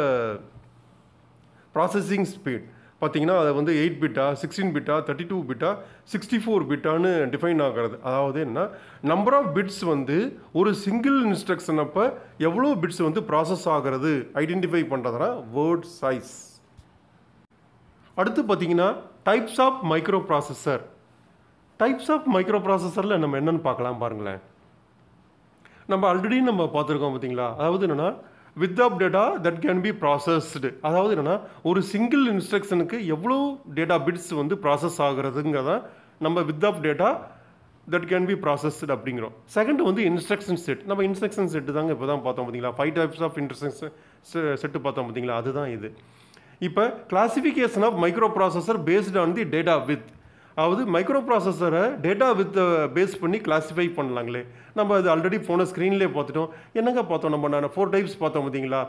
ப்ராசஸிங் ஸ்பீட் பார்த்தீங்கன்னா அதை வந்து எயிட் பிட்டா சிக்ஸ்டீன் பிட்டா தேர்ட்டி டூ பிட்டா சிக்ஸ்டி ஃபோர் பிட்டான்னு டிஃபைன் ஆகிறது அதாவது என்ன நம்பர் ஆஃப் பிட்ஸ் வந்து ஒரு சிங்கிள் இன்ஸ்ட்ரக்ஷன் அப்போ எவ்வளோ பிட்ஸ் வந்து ப்ராசஸ் ஆகிறது ஐடென்டிஃபை பண்ணுறதுனா வேர்ட் சைஸ் அடுத்து பார்த்தீங்கன்னா types of micro processor types of micro ப்ராசஸரில் நம்ம என்னென்னு பார்க்கலாம் பாருங்களேன் நம்ம ஆல்ரெடி நம்ம பார்த்துருக்கோம் பார்த்தீங்களா அதாவது என்னென்னா width of data that can be processed அதாவது என்னென்னா ஒரு சிங்கிள் இன்ஸ்ட்ரக்ஷனுக்கு எவ்வளோ டேட்டா பிட்ஸ் வந்து ப்ராசஸ் ஆகுறதுங்கிறத நம்ம width of data that can be processed அப்படிங்கிறோம் செகண்ட் வந்து இன்ஸ்ட்ரக்ஷன் செட் நம்ம இன்ஸ்ட்ரக்ஷன் செட்டு தாங்க இப்போ தான் பார்த்தோம் பார்த்தீங்களா five types of instruction set பார்த்தோம் பார்த்தீங்களா அதுதான் இது இப்போ classification of micro processor based on the data width அதாவது மைக்ரோ ப்ராசஸரை டேட்டா வித் பேஸ் பண்ணி கிளாஸிஃபை பண்ணலாங்களே நம்ம அது ஆல்ரெடி ஃபோனை ஸ்க்ரீன்லேயே பார்த்துட்டோம் என்னங்க பார்த்தோம் நம்ம நான் ஃபோர் டைப்ஸ் பார்த்தோம் பார்த்தீங்களா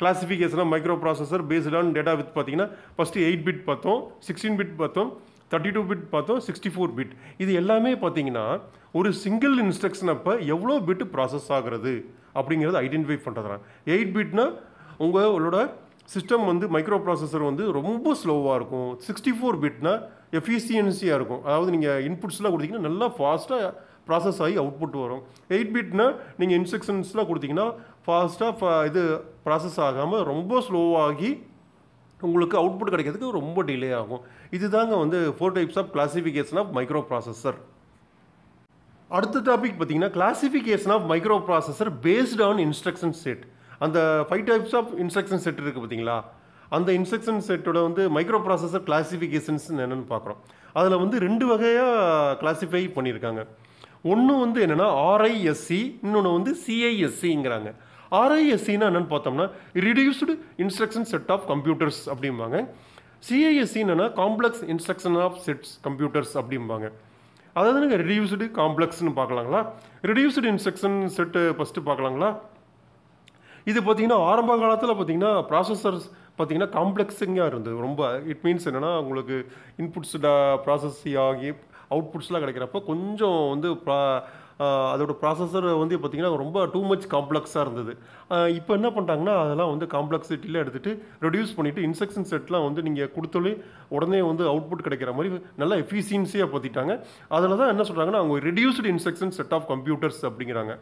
கிளாஸிஃபிகேஷனாக micro processor based data width பார்த்தீங்கன்னா ஃபஸ்ட்டு எயிட் பிட் பார்த்தோம் சிக்ஸ்டீன் பிட் பார்த்தோம் தேர்ட்டி டூ பிட் பார்த்தோம் சிக்ஸ்டி ஃபோர் பிட் இது எல்லாமே பார்த்தீங்கன்னா ஒரு சிங்கிள் இன்ஸ்ட்ரக்ஷன் அப்போ எவ்வளோ பிட் ப்ராசஸ் ஆகிறது அப்படிங்கிறத ஐடென்டிஃபை பண்ணுறதுறான் எயிட் பிட்னா உங்களோட சிஸ்டம் வந்து மைக்ரோ ப்ராசஸர் வந்து ரொம்ப ஸ்லோவாக இருக்கும் சிக்ஸ்டி ஃபோர் பிட்னா எஃபிஷியன்சியாக இருக்கும் அதாவது நீங்கள் இன்புட்ஸ்லாம் கொடுத்தீங்கன்னா நல்லா ஃபாஸ்ட்டாக ப்ராசஸ் ஆகி அவுட்புட் வரும் எயிட் பிட்னா நீங்கள் இன்ஸ்ட்ரக்ஷன்ஸ்லாம் கொடுத்தீங்கன்னா ஃபாஸ்ட்டாக இது ப்ராசஸ் ஆகாமல் ரொம்ப ஸ்லோவாகி உங்களுக்கு அவுட்புட் கிடைக்கிறதுக்கு ரொம்ப டிலே ஆகும் இதுதாங்க வந்து four types of classification of micro processor அடுத்த டாபிக் பார்த்தீங்கன்னா classification of micro processor based on instruction set அந்த five types of instruction set இருக்குது பார்த்தீங்களா அந்த இன்ஸ்ட்ரக்ஷன் செட்டோட வந்து மைக்ரோ ப்ராசஸர் கிளாசிஃபிகேஷன்ஸ் என்னென்னு பார்க்குறோம் அதில் வந்து ரெண்டு வகையாக கிளாசிஃபை பண்ணியிருக்காங்க ஒன்று வந்து என்னென்னா ஆர்ஐஎஸ்சி இன்னொன்று வந்து சிஐஎஸ்சிங்கிறாங்க ஆர்ஐஎஸ்சின்னா என்னென்னு பார்த்தோம்னா reduced instruction set of computers அப்படிம்பாங்க சிஐஎஸ்சின்னா complex instruction of sets computers அப்படிம்பாங்க அதாவது நீங்கள் ரிடியூஸ்டு காம்ப்ளெக்ஸ்னு பார்க்கலாங்களா ரிடியூஸ்டு இன்ஸ்ட்ரக்ஷன் செட்டு ஃபஸ்ட்டு பார்க்கலாங்களா இது பார்த்திங்கன்னா ஆரம்ப காலத்தில் பார்த்திங்கன்னா ப்ராசஸர்ஸ் பார்த்திங்கன்னா காம்ப்ளெக்ஸிங்காக இருந்தது ரொம்ப இட் மீன்ஸ் என்னென்னா உங்களுக்கு இன்புட்ஸ் ப்ராசஸ் ஆகி அவுட்புட்ஸ்லாம் கிடைக்கிறப்ப கொஞ்சம் வந்து ப்ரா அதோட ப்ராசஸர் வந்து பார்த்திங்கன்னா ரொம்ப டூ மச் காம்ப்ளெக்ஸாக இருந்தது இப்போ என்ன பண்ணிட்டாங்கன்னா அதெல்லாம் வந்து காம்ப்ளெக்ஸிட்டியில் எடுத்துகிட்டு ரெடியூஸ் பண்ணிவிட்டு இன்ஸ்ட்ரக்ஷன் செட்லாம் வந்து நீங்கள் கொடுத்தாலே உடனே வந்து அவுட்புட் கிடைக்கிற மாதிரி நல்லா எஃபிஷியன்சியாக பார்த்திட்டாங்க அதில் தான் என்ன சொல்கிறாங்கன்னா அவங்க reduced instruction set of computers அப்படிங்கிறாங்க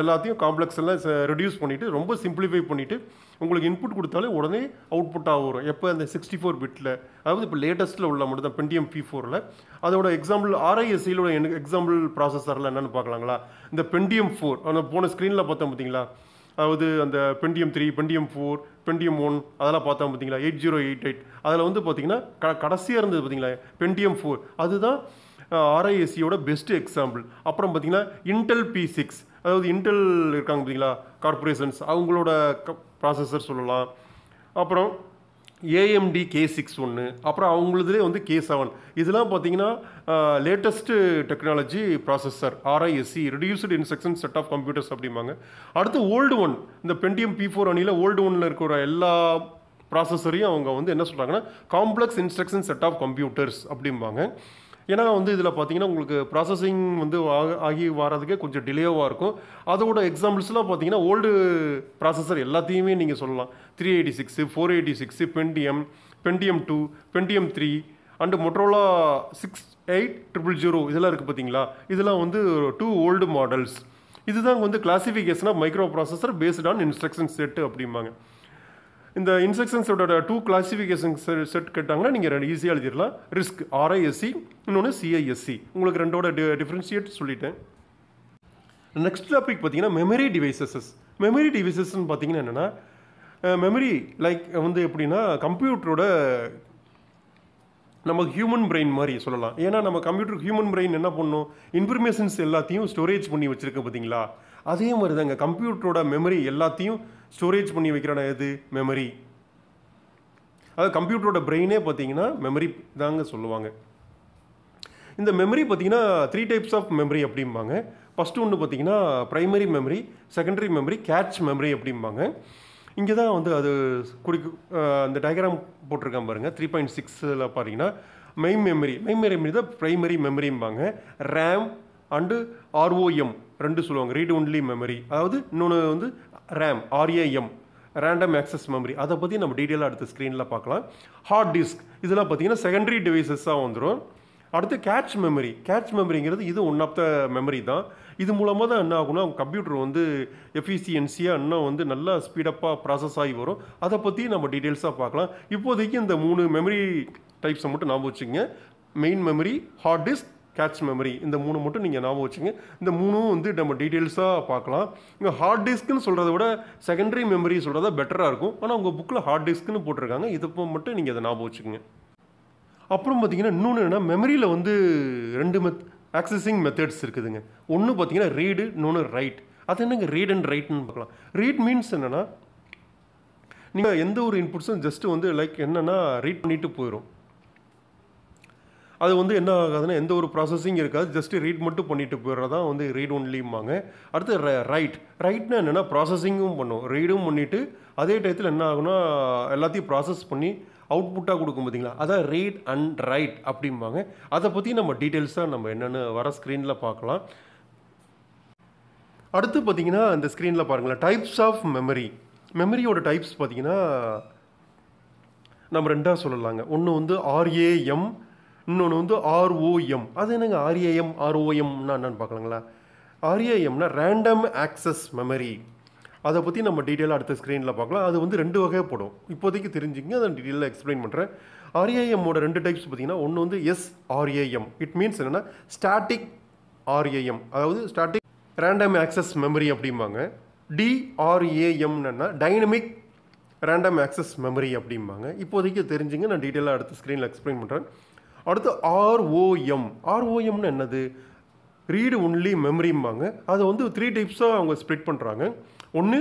எல்லாத்தையும் காம்ப்ளெக்ஸ் எல்லாம் ரெடியூஸ் பண்ணிவிட்டு ரொம்ப சிம்பிளிஃபை பண்ணிவிட்டு உங்களுக்கு இன்புட் கொடுத்தாலே உடனே அவுட்புட்டாக வரும் எப்போ அந்த சிக்ஸ்டி ஃபோர் பிட்டில் அதாவது இப்போ லேட்டஸ்ட்டில் உள்ள மட்டும் தான் பென்டிஎம் பி ஃபோரில் அதோட எக்ஸாம்பிள் ஆர்ஐஎஸ்சியிலோட எனக்கு எக்ஸாம்பிள் ப்ராசஸரில் என்னென்னு பார்க்கலாங்களா இந்த பென்டிஎம் ஃபோர் அந்த போன ஸ்க்ரீனில் பார்த்தோம் பார்த்தீங்களா அதாவது அந்த Pentium three Pentium four Pentium one அதெல்லாம் பார்த்தோம் பார்த்தீங்களா எயிட் ஜீரோ எயிட் எயிட் அதில் வந்து பார்த்தீங்கன்னா க கடைசியாக இருந்தது பார்த்தீங்களா பென்டிஎம் ஃபோர் அதுதான் ஆர்ஐஎஸ்சியோட பெஸ்ட் எக்ஸாம்பிள் அப்புறம் பார்த்தீங்கன்னா இன்டெல் பி சிக்ஸ் அதாவது இன்டெல் இருக்காங்க பார்த்தீங்களா கார்பரேஷன்ஸ் அவங்களோட ப்ராசஸர் சொல்லலாம் அப்புறம் ஏஎம்டி கே சிக்ஸ் ஒன்று அப்புறம் அவங்களுதுலேயே வந்து கே செவன் இதெல்லாம் பார்த்தீங்கன்னா latest technology processor RISC reduced instruction set of computers அப்படிம்பாங்க அடுத்து ஓல்டு ஒன் இந்த பென்டிஎம் பி ஃபோர் அணியில் ஓல்டு ஒனில் இருக்கிற எல்லா ப்ராசஸரையும் அவங்க வந்து என்ன சொல்கிறாங்கன்னா complex instruction set of computers அப்படிம்பாங்க ஏன்னா வந்து இதில் பார்த்தீங்கன்னா உங்களுக்கு ப்ராசஸிங் வந்து ஆகி வரதுக்கே கொஞ்சம் டிலேவாக இருக்கும் அதோட எக்ஸாம்பிள்ஸ்லாம் பார்த்தீங்கன்னா ஓல்டு ப்ராசஸர் எல்லாத்தையுமே நீங்கள் சொல்லலாம் three eighty six four eighty six Pentium Pentium two Pentium three and Motorola six eight triple zero இதெல்லாம் இருக்குது பார்த்தீங்களா இதெல்லாம் வந்து டூ ஓல்டு மாடல்ஸ் இதுதான் வந்து கிளாசிஃபிகேஷனாக micro processor based on instruction set அப்படிம்பாங்க இந்த இன்ஸ்ட்ரக்ஷன்ஸோட டூ கிளாசிஃபிகேஷன் செட் கேட்டாங்கன்னா நீங்கள் ரெண்டு ஈஸியாக எழுதிடலாம் ரிஸ்க் ஆர்ஐஎஸ்சி இன்னொன்று சிஐஎஸ்சி உங்களுக்கு ரெண்டோட டி டிஃப்ரென்ஷியேட் சொல்லிட்டேன் நெக்ஸ்ட் டாபிக் பார்த்தீங்கன்னா மெமரி டிவைசஸஸ் மெமரி டிவைசஸ்ன்னு பார்த்தீங்கன்னா என்னென்னா மெமரி லைக் வந்து எப்படின்னா கம்ப்யூட்டரோட நம்ம ஹியூமன் பிரெயின் மாதிரி சொல்லலாம் ஏன்னா நம்ம கம்ப்யூட்டர் ஹியூமன் பிரெயின் என்ன பண்ணும் இன்ஃபர்மேஷன்ஸ் எல்லாத்தையும் ஸ்டோரேஜ் பண்ணி வச்சுருக்கோம் பார்த்தீங்களா அதே மாதிரி தாங்க கம்ப்யூட்டரோட மெமரி எல்லாத்தையும் ஸ்டோரேஜ் பண்ணி வைக்கிறான எது மெமரி அதாவது கம்ப்யூட்டரோட பிரெயினே பார்த்தீங்கன்னா மெமரி தாங்க சொல்லுவாங்க இந்த மெமரி பார்த்தீங்கன்னா த்ரீ டைப்ஸ் ஆஃப் மெமரி அப்படிம்பாங்க ஃபஸ்ட்டு ஒன்று பார்த்தீங்கன்னா primary memory secondary memory cache memory அப்படிம்பாங்க இங்கே தான் வந்து அது குறிக்கு அந்த டயக்ராம் போட்டிருக்கான் பாருங்கள் த்ரீ பாயிண்ட் சிக்ஸில் பார்த்தீங்கன்னா மெயின் மெமரி மெயின் மெமரி தான் ப்ரைமரி மெமரிம்பாங்க ரேம் அண்டு ஆர்ஓஎம் ரெண்டு சொல்லுவாங்க ரீட் ஒன்லி மெமரி அதாவது இன்னொன்று வந்து RAM RAM random access memory அதை பற்றி நம்ம டீட்டெயிலாக அடுத்த ஸ்க்ரீனில் பார்க்கலாம் ஹார்ட் டிஸ்க் இதெல்லாம் பார்த்தீங்கன்னா செகண்டரி டிவைசஸாக வந்துடும் அடுத்து கேட்ச் மெமரி கேட்ச் மெமரிங்கிறது இது ஒன் ஆஃப் த மெமரி தான் இது மூலமாக தான் என்ன ஆகும்னா அவங்க கம்ப்யூட்டர் வந்து எஃபிசியன்சியாக இன்னும் வந்து நல்லா ஸ்பீடப்பாக ப்ராசஸ் ஆகி வரும் அதை பற்றி நம்ம டீட்டெயில்ஸாக பார்க்கலாம் இப்போதைக்கு இந்த மூணு மெமரி டைப்ஸை மட்டும் ஞாபகம் வச்சுங்க main memory hard disk cache memory இந்த மூணு மட்டும் நீங்கள் ஞாபகம் வச்சுங்க இந்த மூணும் வந்து நம்ம டீட்டெயில்ஸாக பார்க்கலாம் இங்கே ஹார்ட் டிஸ்க்னு சொல்கிறத விட செகண்டரி மெமரி சொல்கிறத பெட்டராக இருக்கும் ஆனால் உங்கள் புக்கில் ஹார்ட் டிஸ்க்னு போட்டிருக்காங்க இதுப்போ மட்டும் நீங்கள் அதை ஞாபகம் வச்சுக்கோங்க அப்புறம் பார்த்தீங்கன்னா இன்னொன்று என்னென்னா மெமரியில் வந்து ரெண்டு மெத் ஆக்சஸிங் மெத்தட்ஸ் இருக்குதுங்க ஒன்று பார்த்தீங்கன்னா ரீடு இன்னொன்று ரைட் அது என்னங்க ரீட் அண்ட் ரைட்னு பார்க்கலாம் ரீட் மீன்ஸ் என்னென்னா நீங்கள் எந்த ஒரு இன்புட்ஸும் ஜஸ்ட்டு வந்து லைக் என்னென்னா ரீட் பண்ணிவிட்டு போயிடும் அது வந்து என்ன ஆகாதுன்னா எந்த ஒரு ப்ராசஸிங் இருக்காது ஜஸ்ட்டு ரீட் மட்டும் பண்ணிட்டு போயிடுறதா வந்து ரீட் ஒன்லிம்பாங்க அடுத்து ரைட் ரைட்னா என்னென்னா ப்ராசஸிங்கும் பண்ணும் ரீடும் பண்ணிவிட்டு அதே டயத்தில் என்ன ஆகுனா எல்லாத்தையும் ப்ராசஸ் பண்ணி அவுட்புட்டாக கொடுக்கும் பார்த்தீங்களா அதான் ரீட் அண்ட் ரைட் அப்படிம்பாங்க அதை பற்றி நம்ம டீட்டெயில்ஸாக நம்ம என்னென்னு வர ஸ்க்ரீனில் பார்க்கலாம் அடுத்து பார்த்தீங்கன்னா அந்த ஸ்க்ரீனில் பாருங்களேன் டைப்ஸ் ஆஃப் மெமரி மெமரியோட டைப்ஸ் பார்த்தீங்கன்னா நம்ம ரெண்டாக சொல்லலாங்க ஒன்று வந்து ஆர்ஏஎம் இன்னொன்று வந்து ஆர்ஓஎம் அது என்னங்க ஆர்ஏஎம் ஆர்ஓஎம்னா என்னென்னு பார்க்கலாங்களா ஆர்ஏஎம்னா ரேண்டம் ஆக்சஸ் மெமரி அதை பற்றி நம்ம டீட்டெயிலாக அடுத்த ஸ்க்ரீனில் பார்க்கலாம் அது வந்து ரெண்டு வகைப்படும் இப்போதைக்கு தெரிஞ்சுங்க அதை டீட்டெயிலாக எக்ஸ்பிளைன் பண்ணுறேன் ஆர்ஏஎம்மோட ரெண்டு டைப்ஸ் பார்த்தீங்கன்னா ஒன்று வந்து எஸ்ஆர்ஏஎம் இட் மீன்ஸ் என்னென்னா ஸ்டாட்டிக் ஆர்ஏஎம் அதாவது ஸ்டாட்டிக் ரேண்டம் ஆக்சஸ் மெமரி அப்படிம்பாங்க டிஆர்ஏஎம்னா டைனமிக் ரேண்டம் ஆக்சஸ் மெமரி அப்படிம்பாங்க இப்போதைக்கு தெரிஞ்சுங்க நான் டீட்டெயிலாக அடுத்த ஸ்க்ரீனில் எக்ஸ்பிளைன் பண்ணுறேன் அடுத்து ஆர்ஓஎம் ஆர்ஓஎம்னு என்னது ரீடு ஒன்லி மெமரிம்பாங்க அதை வந்து த்ரீ டைப்ஸாக அவங்க ஸ்ப்ரிட் பண்ணுறாங்க ஒன்று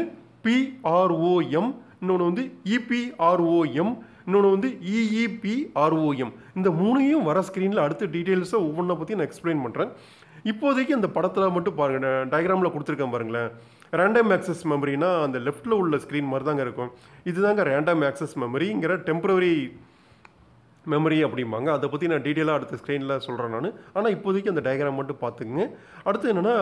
பிஆர்ஓஎம் இன்னொன்று வந்து இபிஆர்ஓஎம் e இன்னொன்று வந்து இஇபிஆர்ஓஎம் e e இந்த மூணையும் வர ஸ்க்ரீனில் அடுத்து டீட்டெயில்ஸாக ஒவ்வொன்றை பற்றி நான் எக்ஸ்பிளைன் பண்ணுறேன் இப்போதைக்கு அந்த படத்தில் மட்டும் பாருங்கள் டயக்ராமில் கொடுத்துருக்கேன் பாருங்களேன் ரேண்டம் ஆக்சஸ் மெமரினா அந்த லெஃப்ட்டில் உள்ள ஸ்க்ரீன் மாதிரி தாங்க இருக்கும் இதுதாங்க ரேண்டம் ஆக்சஸ் மெமரிங்கிற டெம்பரவரி மெமரி அப்படிம்பாங்க அதை பற்றி நான் டீட்டெயிலாக அடுத்த ஸ்க்ரீனில் சொல்கிறேன் நான் ஆனால் இப்போதைக்கு அந்த டயக்ராம் மட்டும் பார்த்துக்குங்க அடுத்து என்னென்னா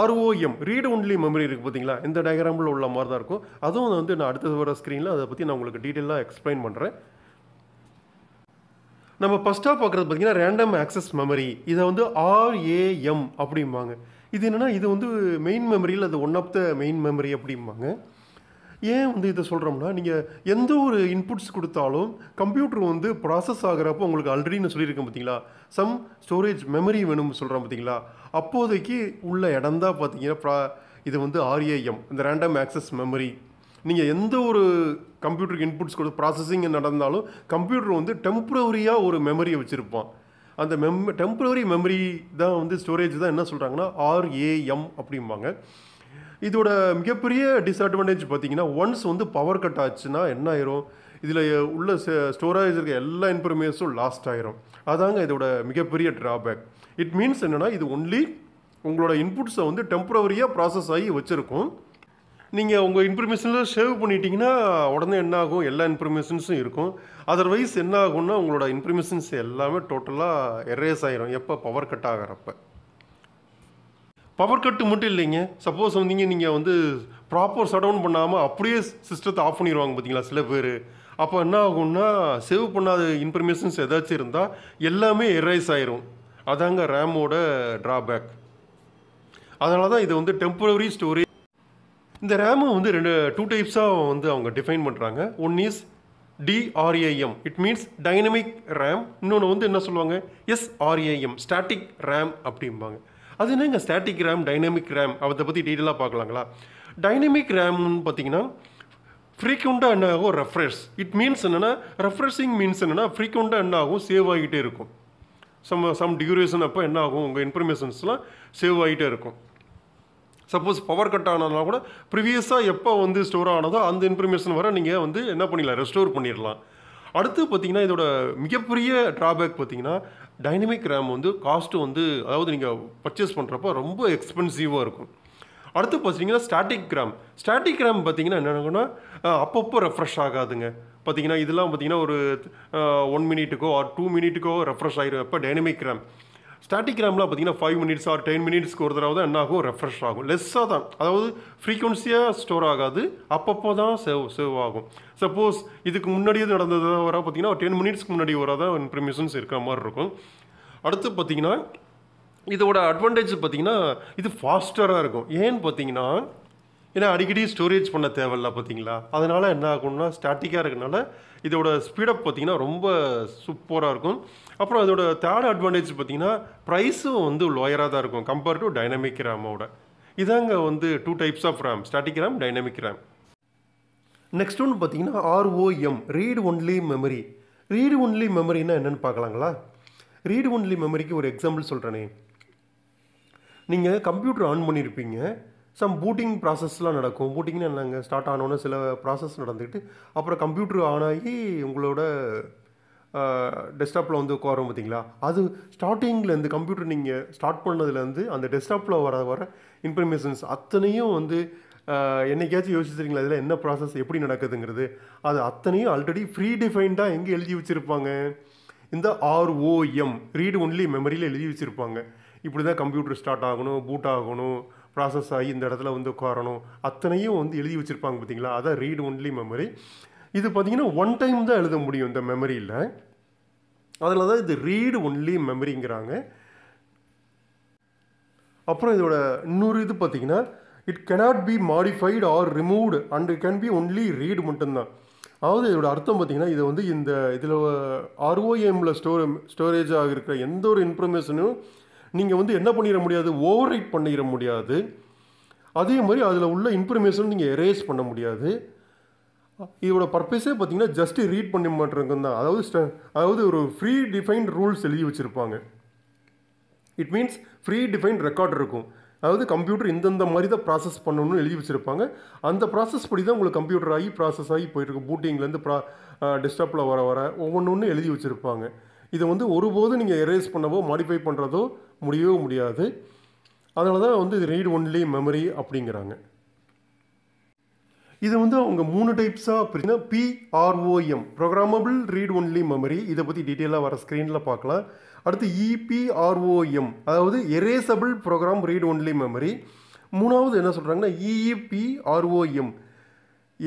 ஆர்ஓஎம் ரீட் ஒன்லி மெமரி இருக்குது பார்த்தீங்களா இந்த டயக்ராமில் உள்ள மாதிரி தான் இருக்கும் அதுவும் வந்து நான் அடுத்த வர ஸ்க்ரீனில் அதை பற்றி நான் உங்களுக்கு டீட்டெயிலாக எக்ஸ்பிளைன் பண்ணுறேன் நம்ம ஃபஸ்ட்டாக பார்க்குறது பார்த்தீங்கன்னா ரேண்டம் ஆக்சஸ் மெமரி இதை வந்து ஆர்ஏஎம் அப்படிம்பாங்க இது என்னென்னா இது வந்து மெயின் மெமரியில் அது one of the main memory அப்படிம்பாங்க ஏன் வந்து இதை சொல்கிறோம்னா நீங்கள் எந்த ஒரு இன்புட்ஸ் கொடுத்தாலும் கம்ப்யூட்டர் வந்து ப்ராசஸ் ஆகிறப்போ உங்களுக்கு ஆல்ரெடினு சொல்லியிருக்கேன் பார்த்தீங்களா சம் ஸ்டோரேஜ் மெமரி வேணும்னு சொல்கிறோம் பார்த்தீங்களா அப்போதைக்கு உள்ள இடம் தான் பார்த்தீங்கன்னா ப்ரா இது வந்து ஆர்ஏஎம் இந்த ரேண்டம் ஆக்சஸ் மெமரி நீங்கள் எந்த ஒரு கம்ப்யூட்டருக்கு இன்புட்ஸ் கொடு ப்ராசஸிங் நடந்தாலும் கம்ப்யூட்டர் வந்து டெம்ப்ரவரியாக ஒரு மெமரியை வச்சுருப்பான் அந்த மெம் டெம்ப்ரவரி மெமரி தான் வந்து ஸ்டோரேஜ் தான் என்ன சொல்கிறாங்கன்னா ஆர்ஏஎம் அப்படிம்பாங்க இதோட மிகப்பெரிய டிஸ்அட்வான்டேஜ் பார்த்தீங்கன்னா ஒன்ஸ் வந்து பவர் கட் ஆச்சுன்னா என்ன ஆயிரும் இதில் உள்ள ஸ்டோரேஜ் இருக்க எல்லா இன்ஃபர்மேஷனும் லாஸ்ட் ஆயிரும் அதாங்க இதோட மிகப்பெரிய ட்ராபேக் இட் மீன்ஸ் என்னென்னா இது ஒன்லி உங்களோட இன்புட்ஸை வந்து டெம்ப்ரவரியாக ப்ராசஸ் ஆகி வச்சுருக்கும் நீங்கள் உங்கள் இன்ஃபர்மேஷனில் சேவ் பண்ணிட்டீங்கன்னா உடனே என்ன ஆகும் எல்லா இன்ஃபர்மேஷன்ஸும் இருக்கும் அதர்வைஸ் என்ன ஆகும்னா உங்களோட இன்ஃபர்மேஷன்ஸ் எல்லாமே டோட்டலாக எரேஸ் ஆகிரும் எப்போ பவர் கட் ஆகிறப்ப பவர் கட்டு மட்டும் இல்லைங்க சப்போஸ் வந்தீங்க நீங்கள் வந்து ப்ராப்பர் ஷட் பண்ணாமல் அப்படியே சிஸ்டத்தை ஆஃப் பண்ணிடுவாங்க பார்த்தீங்களா சில பேர் அப்போ என்ன ஆகும்னா சேவ் பண்ணாத இன்ஃபர்மேஷன்ஸ் ஏதாச்சும் இருந்தால் எல்லாமே எரைஸ் ஆயிரும் அதாங்க ரேமோட ட்ராபேக் அதனால தான் இது வந்து டெம்பரவரி ஸ்டோரேஜ் இந்த ரேமு வந்து ரெண்டு டூ டைப்ஸாக வந்து அவங்க டிஃபைன் பண்ணுறாங்க one is DRAM it means dynamic RAM இன்னொன்று வந்து என்ன சொல்லுவாங்க எஸ்ஆர்ஏஎம் ஸ்டாட்டிக் ரேம் அப்படிம்பாங்க அது என்னங்க ஸ்டாட்டிக் ரேம் டைனமிக் ரேம் அதை பற்றி டீட்டெயிலாக பார்க்கலாங்களா டைனமிக் ரேம்னு பார்த்தீங்கன்னா ஃப்ரீக்வெண்ட்டாக என்ன ஆகும் ரெஃப்ரெஷ் இட் மீன்ஸ் என்னென்னா ரெஃப்ரெஷிங் மீன்ஸ் என்னென்னா ஃப்ரீக்வெண்ட்டாக என்ன ஆகும் சேவ் ஆகிட்டே இருக்கும் சம் சம் டியூரேஷன் அப்போ என்ன ஆகும் உங்கள் இன்ஃபர்மேஷன்ஸ்லாம் சேவ் ஆகிட்டே இருக்கும் சப்போஸ் பவர் கட் ஆனதுனால கூட ப்ரீவியஸாக எப்போ வந்து ஸ்டோர் ஆனதோ அந்த இன்ஃபர்மேஷன் வர நீங்கள் வந்து என்ன பண்ணிடலாம் ரெஸ்டோர் பண்ணிடலாம் அடுத்து பார்த்தீங்கன்னா இதோட மிகப்பெரிய ட்ராபேக் பார்த்தீங்கன்னா டைனமிக் ரேம் வந்து காஸ்ட்டு வந்து அதாவது நீங்கள் பர்ச்சேஸ் பண்ணுறப்ப ரொம்ப எக்ஸ்பென்சிவாக இருக்கும் அடுத்து பார்த்தீங்கன்னா ஸ்டாட்டிக் கிராம் ஸ்டாட்டிக் கிராம் பார்த்தீங்கன்னா என்னென்னா அப்பப்போ ரெஃப்ரெஷ் ஆகாதுங்க பார்த்தீங்கன்னா இதெல்லாம் பார்த்தீங்கன்னா ஒரு ஒன் மினிட்டுக்கோ ஆர் டூ மினிட்டுக்கோ ரெஃப்ரெஷ் ஆகிடும் அப்போ டைனமிக் கிராம் ஸ்டாட்டிக் ரேம்லாம் பார்த்தீங்கன்னா ஃபைவ் மினிட்ஸ் ஆர் டென் மினிட்ஸ்க்கு ஒரு தடவை தான் என்ன ஆகும் ரெஃப்ரெஷ் ஆகும் லெஸ்ஸாக தான் அதாவது ஃப்ரீக்வன்சியாக ஸ்டோர் ஆகாது அப்பப்போ தான் சேவ் சேவ் ஆகும் சப்போஸ் இதுக்கு முன்னாடியே நடந்தது வர பார்த்தீங்கன்னா டென் மினிட்ஸ்க்கு முன்னாடி வர தான் ப்ரிமிஷன்ஸ் இருக்கிற மாதிரி இருக்கும் அடுத்து பார்த்தீங்கன்னா இதோட அட்வான்டேஜ் பார்த்தீங்கன்னா இது ஃபாஸ்டராக இருக்கும் ஏன்னு பார்த்தீங்கன்னா ஏன்னா அடிக்கடி ஸ்டோரேஜ் பண்ண தேவையில்ல பார்த்தீங்களா அதனால் என்ன ஆகும்னா ஸ்டாட்டிக்காக இருக்கனால இதோட ஸ்பீடப் பார்த்தீங்கன்னா ரொம்ப சூப்பராக இருக்கும் அப்புறம் அதோட தேர்ட் அட்வான்டேஜ் பார்த்தீங்கன்னா ப்ரைஸும் வந்து லோயராக தான் இருக்கும் கம்பேர்ட் டு டைனமிக் ரேமோட இதாங்க வந்து two types of RAM static RAM dynamic RAM next ஒன்று பார்த்தீங்கன்னா ROM read only memory read only மெமரினா என்னென்னு பார்க்கலாங்களா ரீட் ஒன்லி மெமரிக்கு ஒரு எக்ஸாம்பிள் சொல்கிறேனே நீங்கள் கம்ப்யூட்டர் ஆன் பண்ணியிருப்பீங்க சம் பூட்டிங் ப்ராசஸ்லாம் நடக்கும் பூட்டிங்னு என்னங்க ஸ்டார்ட் ஆனோன்னு சில ப்ராசஸ் நடந்துக்கிட்டு அப்புறம் கம்ப்யூட்டர் ஆன் ஆகி உங்களோட டெஸ்க்டாப்பில் வந்து உட்காரும் பார்த்தீங்களா அது ஸ்டார்டிங்கில் இந்த கம்ப்யூட்டர் நீங்கள் ஸ்டார்ட் பண்ணதுலேருந்து அந்த டெஸ்க்டாப்பில் வர வர இன்ஃபர்மேஷன்ஸ் அத்தனையும் வந்து என்னைக்காச்சும் யோசிச்சிருக்கீங்களா இதில் என்ன ப்ராசஸ் எப்படி நடக்குதுங்கிறது அது அத்தனையும் ஆல்ரெடி ஃப்ரீ டிஃபைன்டாக எங்கே எழுதி வச்சுருப்பாங்க இந்த ஆர்ஓஎம் ரீட் ஒன்லி மெமரியில் எழுதி வச்சுருப்பாங்க இப்படி தான் கம்ப்யூட்டர் ஸ்டார்ட் ஆகணும் பூட் ஆகணும் ப்ராசஸ் ஆகி இந்த இடத்துல வந்து உட்காரணும் அத்தனையும் வந்து எழுதி வச்சுருப்பாங்க பார்த்தீங்களா அதான் ரீட் ஒன்லி மெமரி இது பார்த்திங்கன்னா ஒன் டைம் தான் எழுத முடியும் இந்த மெமரியில் அதில் தான் இது ரீடு ஒன்லி மெமரிங்கிறாங்க அப்புறம் இதோட இன்னொரு இது பார்த்திங்கன்னா it cannot be modified or removed and can be only read மட்டும்தான் அதாவது இதோட அர்த்தம் பார்த்திங்கன்னா இது வந்து இந்த இதில் ஆர்ஓஎம்மில் ஸ்டோர் ஸ்டோரேஜாக இருக்கிற எந்த ஒரு இன்ஃபர்மேஷனும் நீங்கள் வந்து என்ன பண்ணிட முடியாது ஓவர் ரைட் பண்ணிட முடியாது அதே மாதிரி அதில் உள்ள இன்ஃபர்மேஷன் நீங்கள் எரேஸ் பண்ண முடியாது இதோட பர்பஸே பார்த்தீங்கன்னா ஜஸ்ட் ரீட் பண்ணி மாட்டேங்கு தான் அதாவது அதாவது ஒரு ஃப்ரீ டிஃபைன்ட் ரூல்ஸ் எழுதி வச்சுருப்பாங்க it means free defined record இருக்கும் அதாவது கம்ப்யூட்டர் இந்தந்த மாதிரி தான் ப்ராசஸ் பண்ணணும்னு எழுதி வச்சுருப்பாங்க அந்த ப்ராசஸ் படி தான் உங்களுக்கு கம்ப்யூட்டர் ஆகி ப்ராசஸ் ஆகி போயிட்டுருக்கு பூட்டிங்லேருந்து ப்ரா டெஸ்க்டாப்பில் வர வர ஒவ்வொன்று எழுதி வச்சுருப்பாங்க இதை வந்து ஒருபோதும் நீங்கள் எரேஸ் பண்ணவோ மாடிஃபை பண்ணுறதோ முடியவே முடியாது அதனால தான் வந்து ரீட் ஒன்லி மெமரி அப்படிங்கிறாங்க இது வந்து அவங்க மூணு டைப்ஸாக பிரிச்சுன்னா PROM programmable read only memory இதை பற்றி டீட்டெயிலாக வர ஸ்க்ரீனில் பார்க்கலாம் அடுத்து இபிஆர்ஓஎம் e அதாவது erasable program read only memory மூணாவது என்ன சொல்கிறாங்கன்னா EEPROM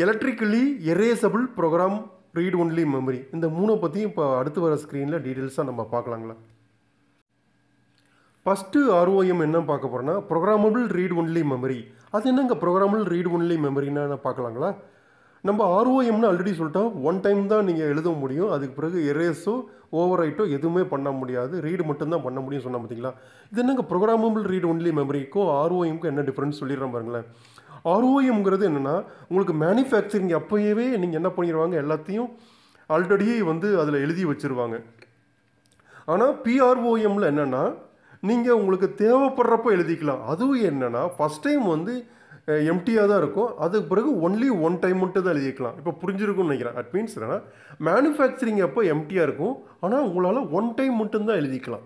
electrically erasable program read only memory இந்த மூணை பற்றியும் இப்போ அடுத்து வர ஸ்க்ரீனில் டீட்டெயில்ஸாக நம்ம பார்க்கலாங்களா ஃபஸ்ட்டு ஆர்ஓஎம் என்ன பார்க்க போகிறோன்னா ப்ரோக்ராமபிள் ரீட் ஒன்லி மெமரி அது என்னங்க ப்ரோக்ராமில் ரீட் ஒன்லி மெமரின்னு பார்க்கலாங்களா நம்ம ஆர்ஓஎம்னு ஆல்ரெடி சொல்லிட்டோம் ஒன் டைம் தான் நீங்கள் எழுத முடியும் அதுக்கு பிறகு எரேஸோ ஓவர் ரைட்டோ எதுவுமே பண்ண முடியாது ரீடு மட்டும்தான் பண்ண முடியும் சொன்னால் பார்த்தீங்களா இது என்னங்க ப்ரோக்ராமபிள் ரீட் ஒன்லி மெமரிக்கும் ஆர்ஓஎம்க்கும் என்ன டிஃப்ரென்ஸ் சொல்லிடுறேன் பாருங்களேன் ஆர்ஓஎம்ங்கிறது என்னென்னா உங்களுக்கு மேனுஃபேக்சரிங் அப்போயே நீங்கள் என்ன பண்ணிடுவாங்க எல்லாத்தையும் ஆல்ரெடி வந்து அதில் எழுதி வச்சுருவாங்க ஆனால் பிஆர்ஓஎம்மில் என்னென்னா நீங்கள் உங்களுக்கு தேவைப்படுறப்போ எழுதிக்கலாம் அதுவும் என்னென்னா ஃபஸ்ட் டைம் வந்து எம்டியாக தான் இருக்கும் அதுக்கு பிறகு ஒன்லி ஒன் டைம் மட்டும் தான் எழுதிக்கலாம் இப்போ புரிஞ்சிருக்கும்னு நினைக்கிறேன் அட் மீன்ஸ் என்னென்னா மேனுஃபேக்சரிங் அப்போ எம்டியாக இருக்கும் ஆனால் உங்களால் ஒன் டைம் மட்டும்தான் எழுதிக்கலாம்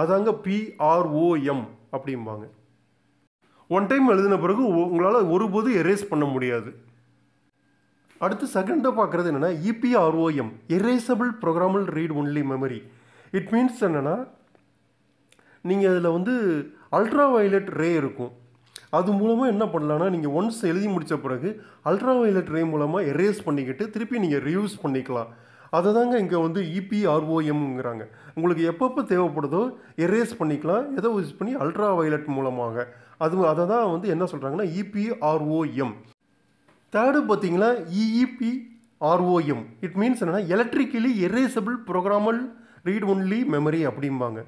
அதாங்க பிஆர்ஓஎம் அப்படிம்பாங்க ஒன் டைம் எழுதின பிறகு உங்களால் ஒருபோது எரேஸ் பண்ண முடியாது அடுத்து செகண்டாக பார்க்குறது என்னென்னா EPROM erasable programmable read only memory it means என்னென்னா நீங்கள் அதில் வந்து அல்ட்ரா வயலட் ரே இருக்கும் அது மூலமாக என்ன பண்ணலான்னா நீங்கள் ஒன்ஸ் எழுதி முடித்த பிறகு அல்ட்ரா வயலட் ரே மூலமாக எரேஸ் பண்ணிக்கிட்டு திருப்பி நீங்கள் ரியூஸ் பண்ணிக்கலாம் அதை தாங்க இங்கே வந்து இபிஆர்ஓஎம்ங்கிறாங்க e உங்களுக்கு எப்பப்போ தேவைப்படுதோ எரேஸ் பண்ணிக்கலாம் எதை யூஸ் பண்ணி அல்ட்ரா வயலட் மூலமாக அது அதை தான் வந்து என்ன சொல்கிறாங்கன்னா இபிஆர்ஓஎம் தேர்டு பார்த்தீங்கன்னா இஇபி ஆர்ஓஎம் இட் மீன்ஸ் என்னென்னா electrically erasable programmable read only memory அப்படிம்பாங்க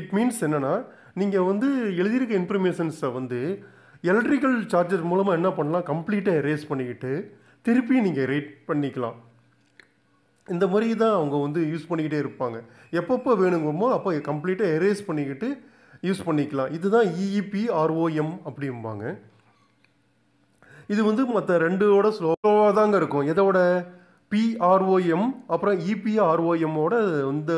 இட் மீன்ஸ் என்னென்னா நீங்கள் வந்து எழுதியிருக்க இன்ஃபர்மேஷன்ஸை வந்து எலக்ட்ரிக்கல் சார்ஜர் மூலமாக என்ன பண்ணலாம் கம்ப்ளீட்டாக எரேஸ் பண்ணிக்கிட்டு திருப்பி நீங்கள் ரேட் பண்ணிக்கலாம் இந்த மாதிரி தான் அவங்க வந்து யூஸ் பண்ணிக்கிட்டே இருப்பாங்க எப்பப்போ வேணுங்கமோ அப்போ கம்ப்ளீட்டாக எரேஸ் பண்ணிக்கிட்டு யூஸ் பண்ணிக்கலாம் இதுதான் இஇபி e ஆர்ஓஎம் e அப்படிம்பாங்க இது வந்து மற்ற ரெண்டோட ஸ்லோவாக தாங்க இருக்கும் எதோட பிஆர்ஓஎம் அப்புறம் இபிஆர்ஓஎம்மோட e இந்த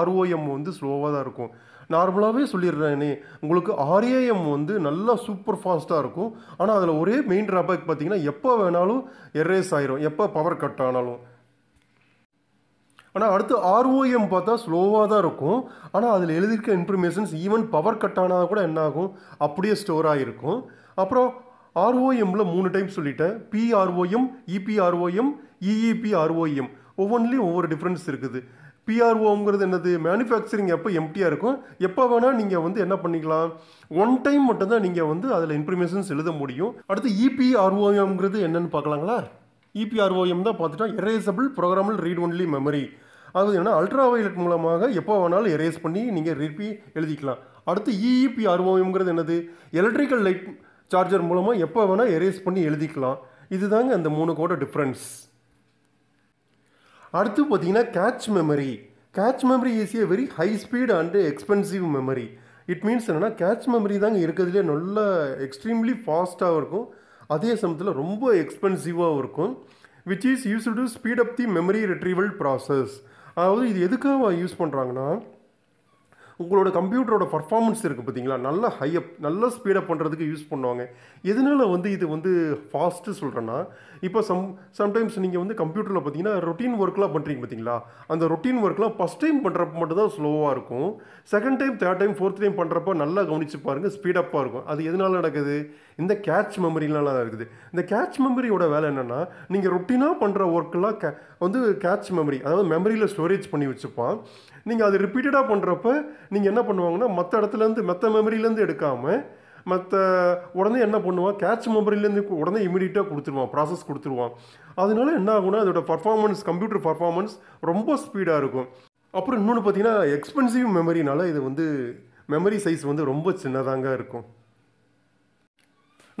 ஆர்ஓஎம் வந்து ஸ்லோவாக தான் இருக்கும் நார்மலாகவே நீ உங்களுக்கு ஆர்ஏஎம் வந்து நல்லா சூப்பர் ஃபாஸ்ட்டாக இருக்கும் ஆனால் அதில் ஒரே மெயின் ட்ராபேக் பார்த்தீங்கன்னா எப்போ வேணாலும் எரேஸ் ஆயிரும் எப்போ பவர் கட் ஆனாலும் ஆனால் அடுத்து ஆர்ஓஎம் பார்த்தா ஸ்லோவாக தான் இருக்கும் ஆனால் அதில் எழுதியிருக்க இன்ஃபர்மேஷன்ஸ் ஈவன் பவர் கட் ஆனால் கூட என்ன ஆகும் அப்படியே ஸ்டோர் ஆகிருக்கும் அப்புறம் ஆர்ஓஎம்மில் மூணு டைம் சொல்லிட்டேன் பிஆர்ஓஎம் இபிஆர்ஓஎம் இஇபிஆர்ஓஎம் e e e ஒவ்வொன்றிலையும் ஒவ்வொரு டிஃப்ரென்ஸ் இருக்குது பிஆர்ஓங்கிறது என்னது மேனுஃபேக்சரிங் எப்போ எம்டியாக இருக்கும் எப்போ வேணால் நீங்கள் வந்து என்ன பண்ணிக்கலாம் ஒன் டைம் மட்டும்தான் நீங்கள் வந்து அதில் இன்ஃபர்மேஷன்ஸ் எழுத முடியும் அடுத்து இபிஆர்ஓஎம்ங்கிறது e என்னென்னு பார்க்கலாங்களா இபிஆர்ஓஎம் e தான் பார்த்துட்டா erasable programmable read only memory அது என்ன அல்ட்ரா வயலட் மூலமாக எப்போ வேணாலும் எரேஸ் பண்ணி நீங்கள் ரிப்பி எழுதிக்கலாம் அடுத்து இஇபிஆர்ஓஎம்ங்கிறது e என்னது எலக்ட்ரிக்கல் லைட் சார்ஜர் மூலமாக எப்போ வேணால் எரேஸ் பண்ணி எழுதிக்கலாம் இதுதாங்க அந்த மூணு கோட டிஃப்ரென்ஸ் அடுத்து பார்த்தீங்கன்னா cache memory cache memory is a very high speed and expensive memory it means என்னென்னா கேட்ச் மெமரி தாங்க இருக்கிறதுலே நல்ல எக்ஸ்ட்ரீம்லி ஃபாஸ்ட்டாக இருக்கும் அதே சமயத்தில் ரொம்ப எக்ஸ்பென்சிவாக இருக்கும் which is use to speed up the memory retrieval process அதாவது இது எதுக்காக யூஸ் பண்ணுறாங்கன்னா உங்களோட கம்ப்யூட்டரோட பர்ஃபார்மன்ஸ் இருக்குது பார்த்தீங்களா நல்ல ஹையப் நல்ல ஸ்பீடப் பண்ணுறதுக்கு யூஸ் பண்ணுவாங்க எதனால் வந்து இது வந்து ஃபாஸ்ட்டு சொல்கிறேன்னா இப்போ சம் சம்டைம்ஸ் நீங்கள் வந்து கம்ப்யூட்டரில் பார்த்தீங்கன்னா ரொட்டீன் ஒர்க்லாம் பண்ணுறீங்க பார்த்தீங்களா அந்த ரொட்டீன் ஒர்க்லாம் ஃபஸ்ட் டைம் பண்ணுறப்ப மட்டும் தான் ஸ்லோவாக இருக்கும் second time third time fourth time பண்ணுறப்ப நல்லா கவனித்து பாருங்கள் ஸ்பீடப்பாக இருக்கும் அது எதனால் நடக்குது இந்த கேட்ச் மெமரிலாம் இருக்குது இந்த கேட்ச் மெமரியோட வேலை என்னென்னா நீங்கள் ரொட்டீனாக பண்ணுற ஒர்க்கெலாம் கே வந்து கேட்ச் மெமரி அதாவது மெமரியில் ஸ்டோரேஜ் பண்ணி வச்சுப்பான் நீங்கள் அது ரிப்பீட்டடாக பண்ணுறப்ப நீங்கள் என்ன பண்ணுவாங்கன்னா மற்ற இடத்துலேருந்து மற்ற மெமரியிலேருந்து எடுக்காமல் மற்ற உடனே என்ன பண்ணுவான் கேட்ச் மெமரிலேருந்து உடனே இமீடியட்டாக கொடுத்துருவான் ப்ராசஸ் கொடுத்துருவான் அதனால என்ன ஆகுனா அதோட பர்ஃபார்மன்ஸ் கம்ப்யூட்டர் பர்ஃபார்மன்ஸ் ரொம்ப ஸ்பீடாக இருக்கும் அப்புறம் இன்னொன்று பார்த்தீங்கன்னா எக்ஸ்பென்சிவ் மெமரினால இது வந்து மெமரி சைஸ் வந்து ரொம்ப சின்னதாங்க இருக்கும்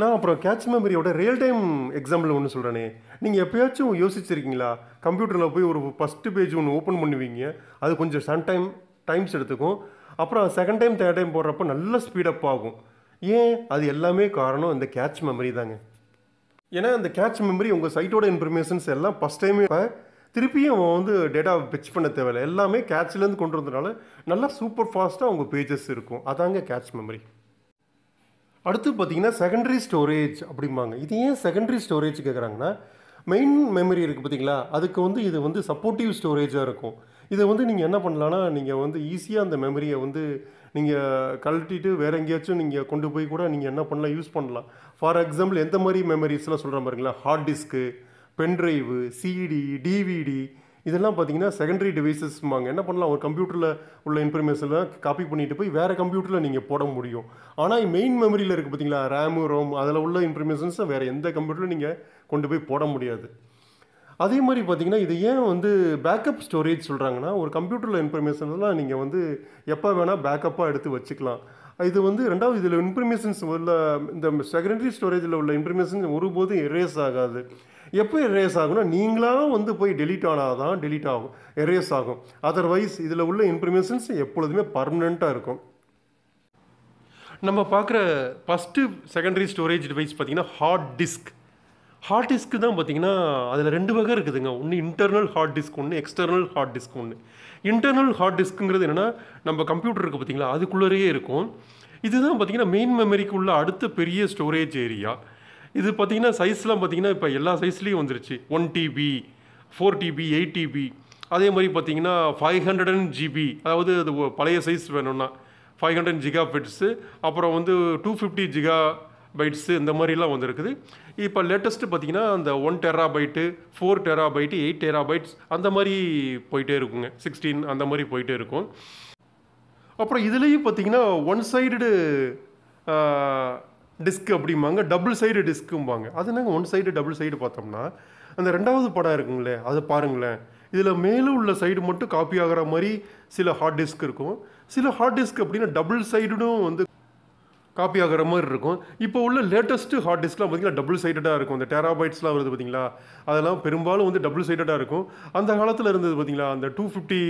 நான் அப்புறம் கேட்ச் மெமரியோட ரியல் டைம் எக்ஸாம்பிள் ஒன்று சொல்கிறேனே நீங்கள் எப்போயாச்சும் யோசிச்சிருக்கீங்களா கம்ப்யூட்டரில் போய் ஒரு ஃபஸ்ட்டு பேஜ் ஒன்று ஓப்பன் பண்ணுவீங்க அது கொஞ்சம் சன் டைம் டைம்ஸ் எடுத்துக்கும் அப்புறம் செகண்ட் டைம் தேர்ட் டைம் போடுறப்ப நல்ல ஸ்பீடப் ஆகும் ஏன் அது எல்லாமே காரணம் இந்த கேட்ச் மெமரி தாங்க ஏன்னா அந்த கேட்ச் மெமரி உங்கள் சைட்டோட இன்ஃபர்மேஷன்ஸ் எல்லாம் ஃபஸ்ட் டைமே திருப்பியும் அவன் வந்து டேட்டா பிச் பண்ண தேவையில்லை எல்லாமே கேட்ச்லேருந்து கொண்டு வந்ததுனால நல்லா சூப்பர் ஃபாஸ்ட்டாக உங்கள் பேஜஸ் இருக்கும் அதாங்க கேட்ச் மெமரி அடுத்து பார்த்தீங்கன்னா செகண்டரி ஸ்டோரேஜ் அப்படிம்பாங்க இது ஏன் செகண்டரி ஸ்டோரேஜ் கேட்குறாங்கன்னா மெயின் மெமரி இருக்குது பார்த்தீங்களா அதுக்கு வந்து இது வந்து சப்போர்ட்டிவ் ஸ்டோரேஜாக இருக்கும் இதை வந்து நீங்கள் என்ன பண்ணலான்னா நீங்கள் வந்து ஈஸியாக அந்த மெமரியை வந்து நீங்கள் கழட்டிட்டு வேறு எங்கேயாச்சும் நீங்கள் கொண்டு போய் கூட நீங்கள் என்ன பண்ணலாம் யூஸ் பண்ணலாம் ஃபார் எக்ஸாம்பிள் எந்த மாதிரி மெமரிஸ்லாம் சொல்கிற பாருங்களா hard disk pen drive CD DVD இதெல்லாம் பார்த்தீங்கன்னா செகண்டரி டிவைசஸ் வாங்க என்ன பண்ணலாம் ஒரு கம்ப்யூட்டரில் உள்ள இன்ஃபர்மேஷன்லாம் காப்பி பண்ணிட்டு போய் வேறு கம்ப்யூட்டரில் நீங்கள் போட முடியும் ஆனால் மெயின் மெமரியில் இருக்குது பார்த்தீங்களா ரேமு ரோம் அதில் உள்ள இன்ஃபர்மேஷன்ஸை வேறு எந்த கம்ப்யூட்டரில் நீங்கள் கொண்டு போய் போட முடியாது அதே மாதிரி பார்த்திங்கன்னா இது ஏன் வந்து பேக்கப் ஸ்டோரேஜ் சொல்கிறாங்கன்னா ஒரு கம்ப்யூட்டரில் இன்ஃபர்மேஷன்லாம் நீங்கள் வந்து எப்போ வேணால் பேக்கப்பாக எடுத்து வச்சுக்கலாம் இது வந்து ரெண்டாவது இதில் இன்ஃபர்மேஷன்ஸ் உள்ள இந்த செகண்டரி ஸ்டோரேஜில் உள்ள இன்ஃபர்மேஷன் ஒருபோதும் எரேஸ் ஆகாது எப்போ எரேஸ் ஆகும்னா நீங்களாக வந்து போய் டெலீட் ஆனால் தான் டெலீட் ஆகும் எரேஸ் ஆகும் அதர்வைஸ் இதில் உள்ள இன்ஃபர்மேஷன்ஸ் எப்பொழுதுமே பர்மனெண்ட்டாக இருக்கும் நம்ம பார்க்குற ஃபஸ்ட்டு செகண்டரி ஸ்டோரேஜ் டிவைஸ் பார்த்திங்கன்னா ஹார்ட் டிஸ்க் ஹார்ட் டிஸ்க்கு தான் பார்த்தீங்கன்னா அதில் ரெண்டு வகை இருக்குதுங்க ஒன்று இன்டர்னல் ஹார்ட் டிஸ்க் ஒன்று எக்ஸ்டர்னல் ஹார்ட் டிஸ்க் ஒன்று இன்டர்னல் ஹார்ட் டிஸ்க்குங்கிறது என்னென்னா நம்ம கம்ப்யூட்டர் இருக்குது பார்த்திங்களா அதுக்குள்ளேயே இருக்கும் இதுதான் பார்த்திங்கன்னா மெயின் மெமரிக்கு உள்ள அடுத்த பெரிய ஸ்டோரேஜ் ஏரியா இது பார்த்திங்கன்னா சைஸ்லாம் பார்த்திங்கன்னா இப்போ எல்லா சைஸ்லேயும் வந்துருச்சு one TB four TB eight TB அதே மாதிரி பார்த்திங்கன்னா ஃபைவ் ஹண்ட்ரட் அண்ட் ஜிபி அதாவது அது பழைய சைஸ் வேணும்னா ஃபைவ் ஹண்ட்ரட் ஜிகா பெட்ஸு அப்புறம் வந்து டூ ஃபிஃப்டி ஜிகா பைட்ஸு இந்த மாதிரிலாம் வந்துருக்குது இப்போ லேட்டஸ்ட்டு பார்த்திங்கன்னா அந்த one terabyte four terabyte eight terabytes அந்த மாதிரி போயிட்டே இருக்குங்க சிக்ஸ்டீன் அந்த மாதிரி போயிட்டே இருக்கும் அப்புறம் இதுலேயும் பார்த்திங்கன்னா ஒன் சைடு டிஸ்க் அப்படிம்பாங்க டபுள் சைடு டிஸ்க்கும்பாங்க அது நாங்கள் ஒன் சைடு டபுள் சைடு பார்த்தோம்னா அந்த ரெண்டாவது படம் இருக்குங்களே அதை பாருங்களேன் இதில் மேலே உள்ள சைடு மட்டும் காப்பி ஆகிற மாதிரி சில ஹார்ட் டிஸ்க் இருக்கும் சில ஹார்ட் டிஸ்க் அப்படின்னா டபுள் சைடுனும் வந்து காப்பி ஆகிற மாதிரி இருக்கும் இப்போ உள்ள லேட்டஸ்ட்டு ஹார்ட் டிஸ்க்லாம் பார்த்திங்கன்னா டபுள் சைடடாக இருக்கும் அந்த டெராபைட்ஸ்லாம் வருது பார்த்திங்களா அதெல்லாம் பெரும்பாலும் வந்து டபுள் சைடடாக இருக்கும் அந்த காலத்தில் இருந்தது பார்த்திங்களா அந்த two fifty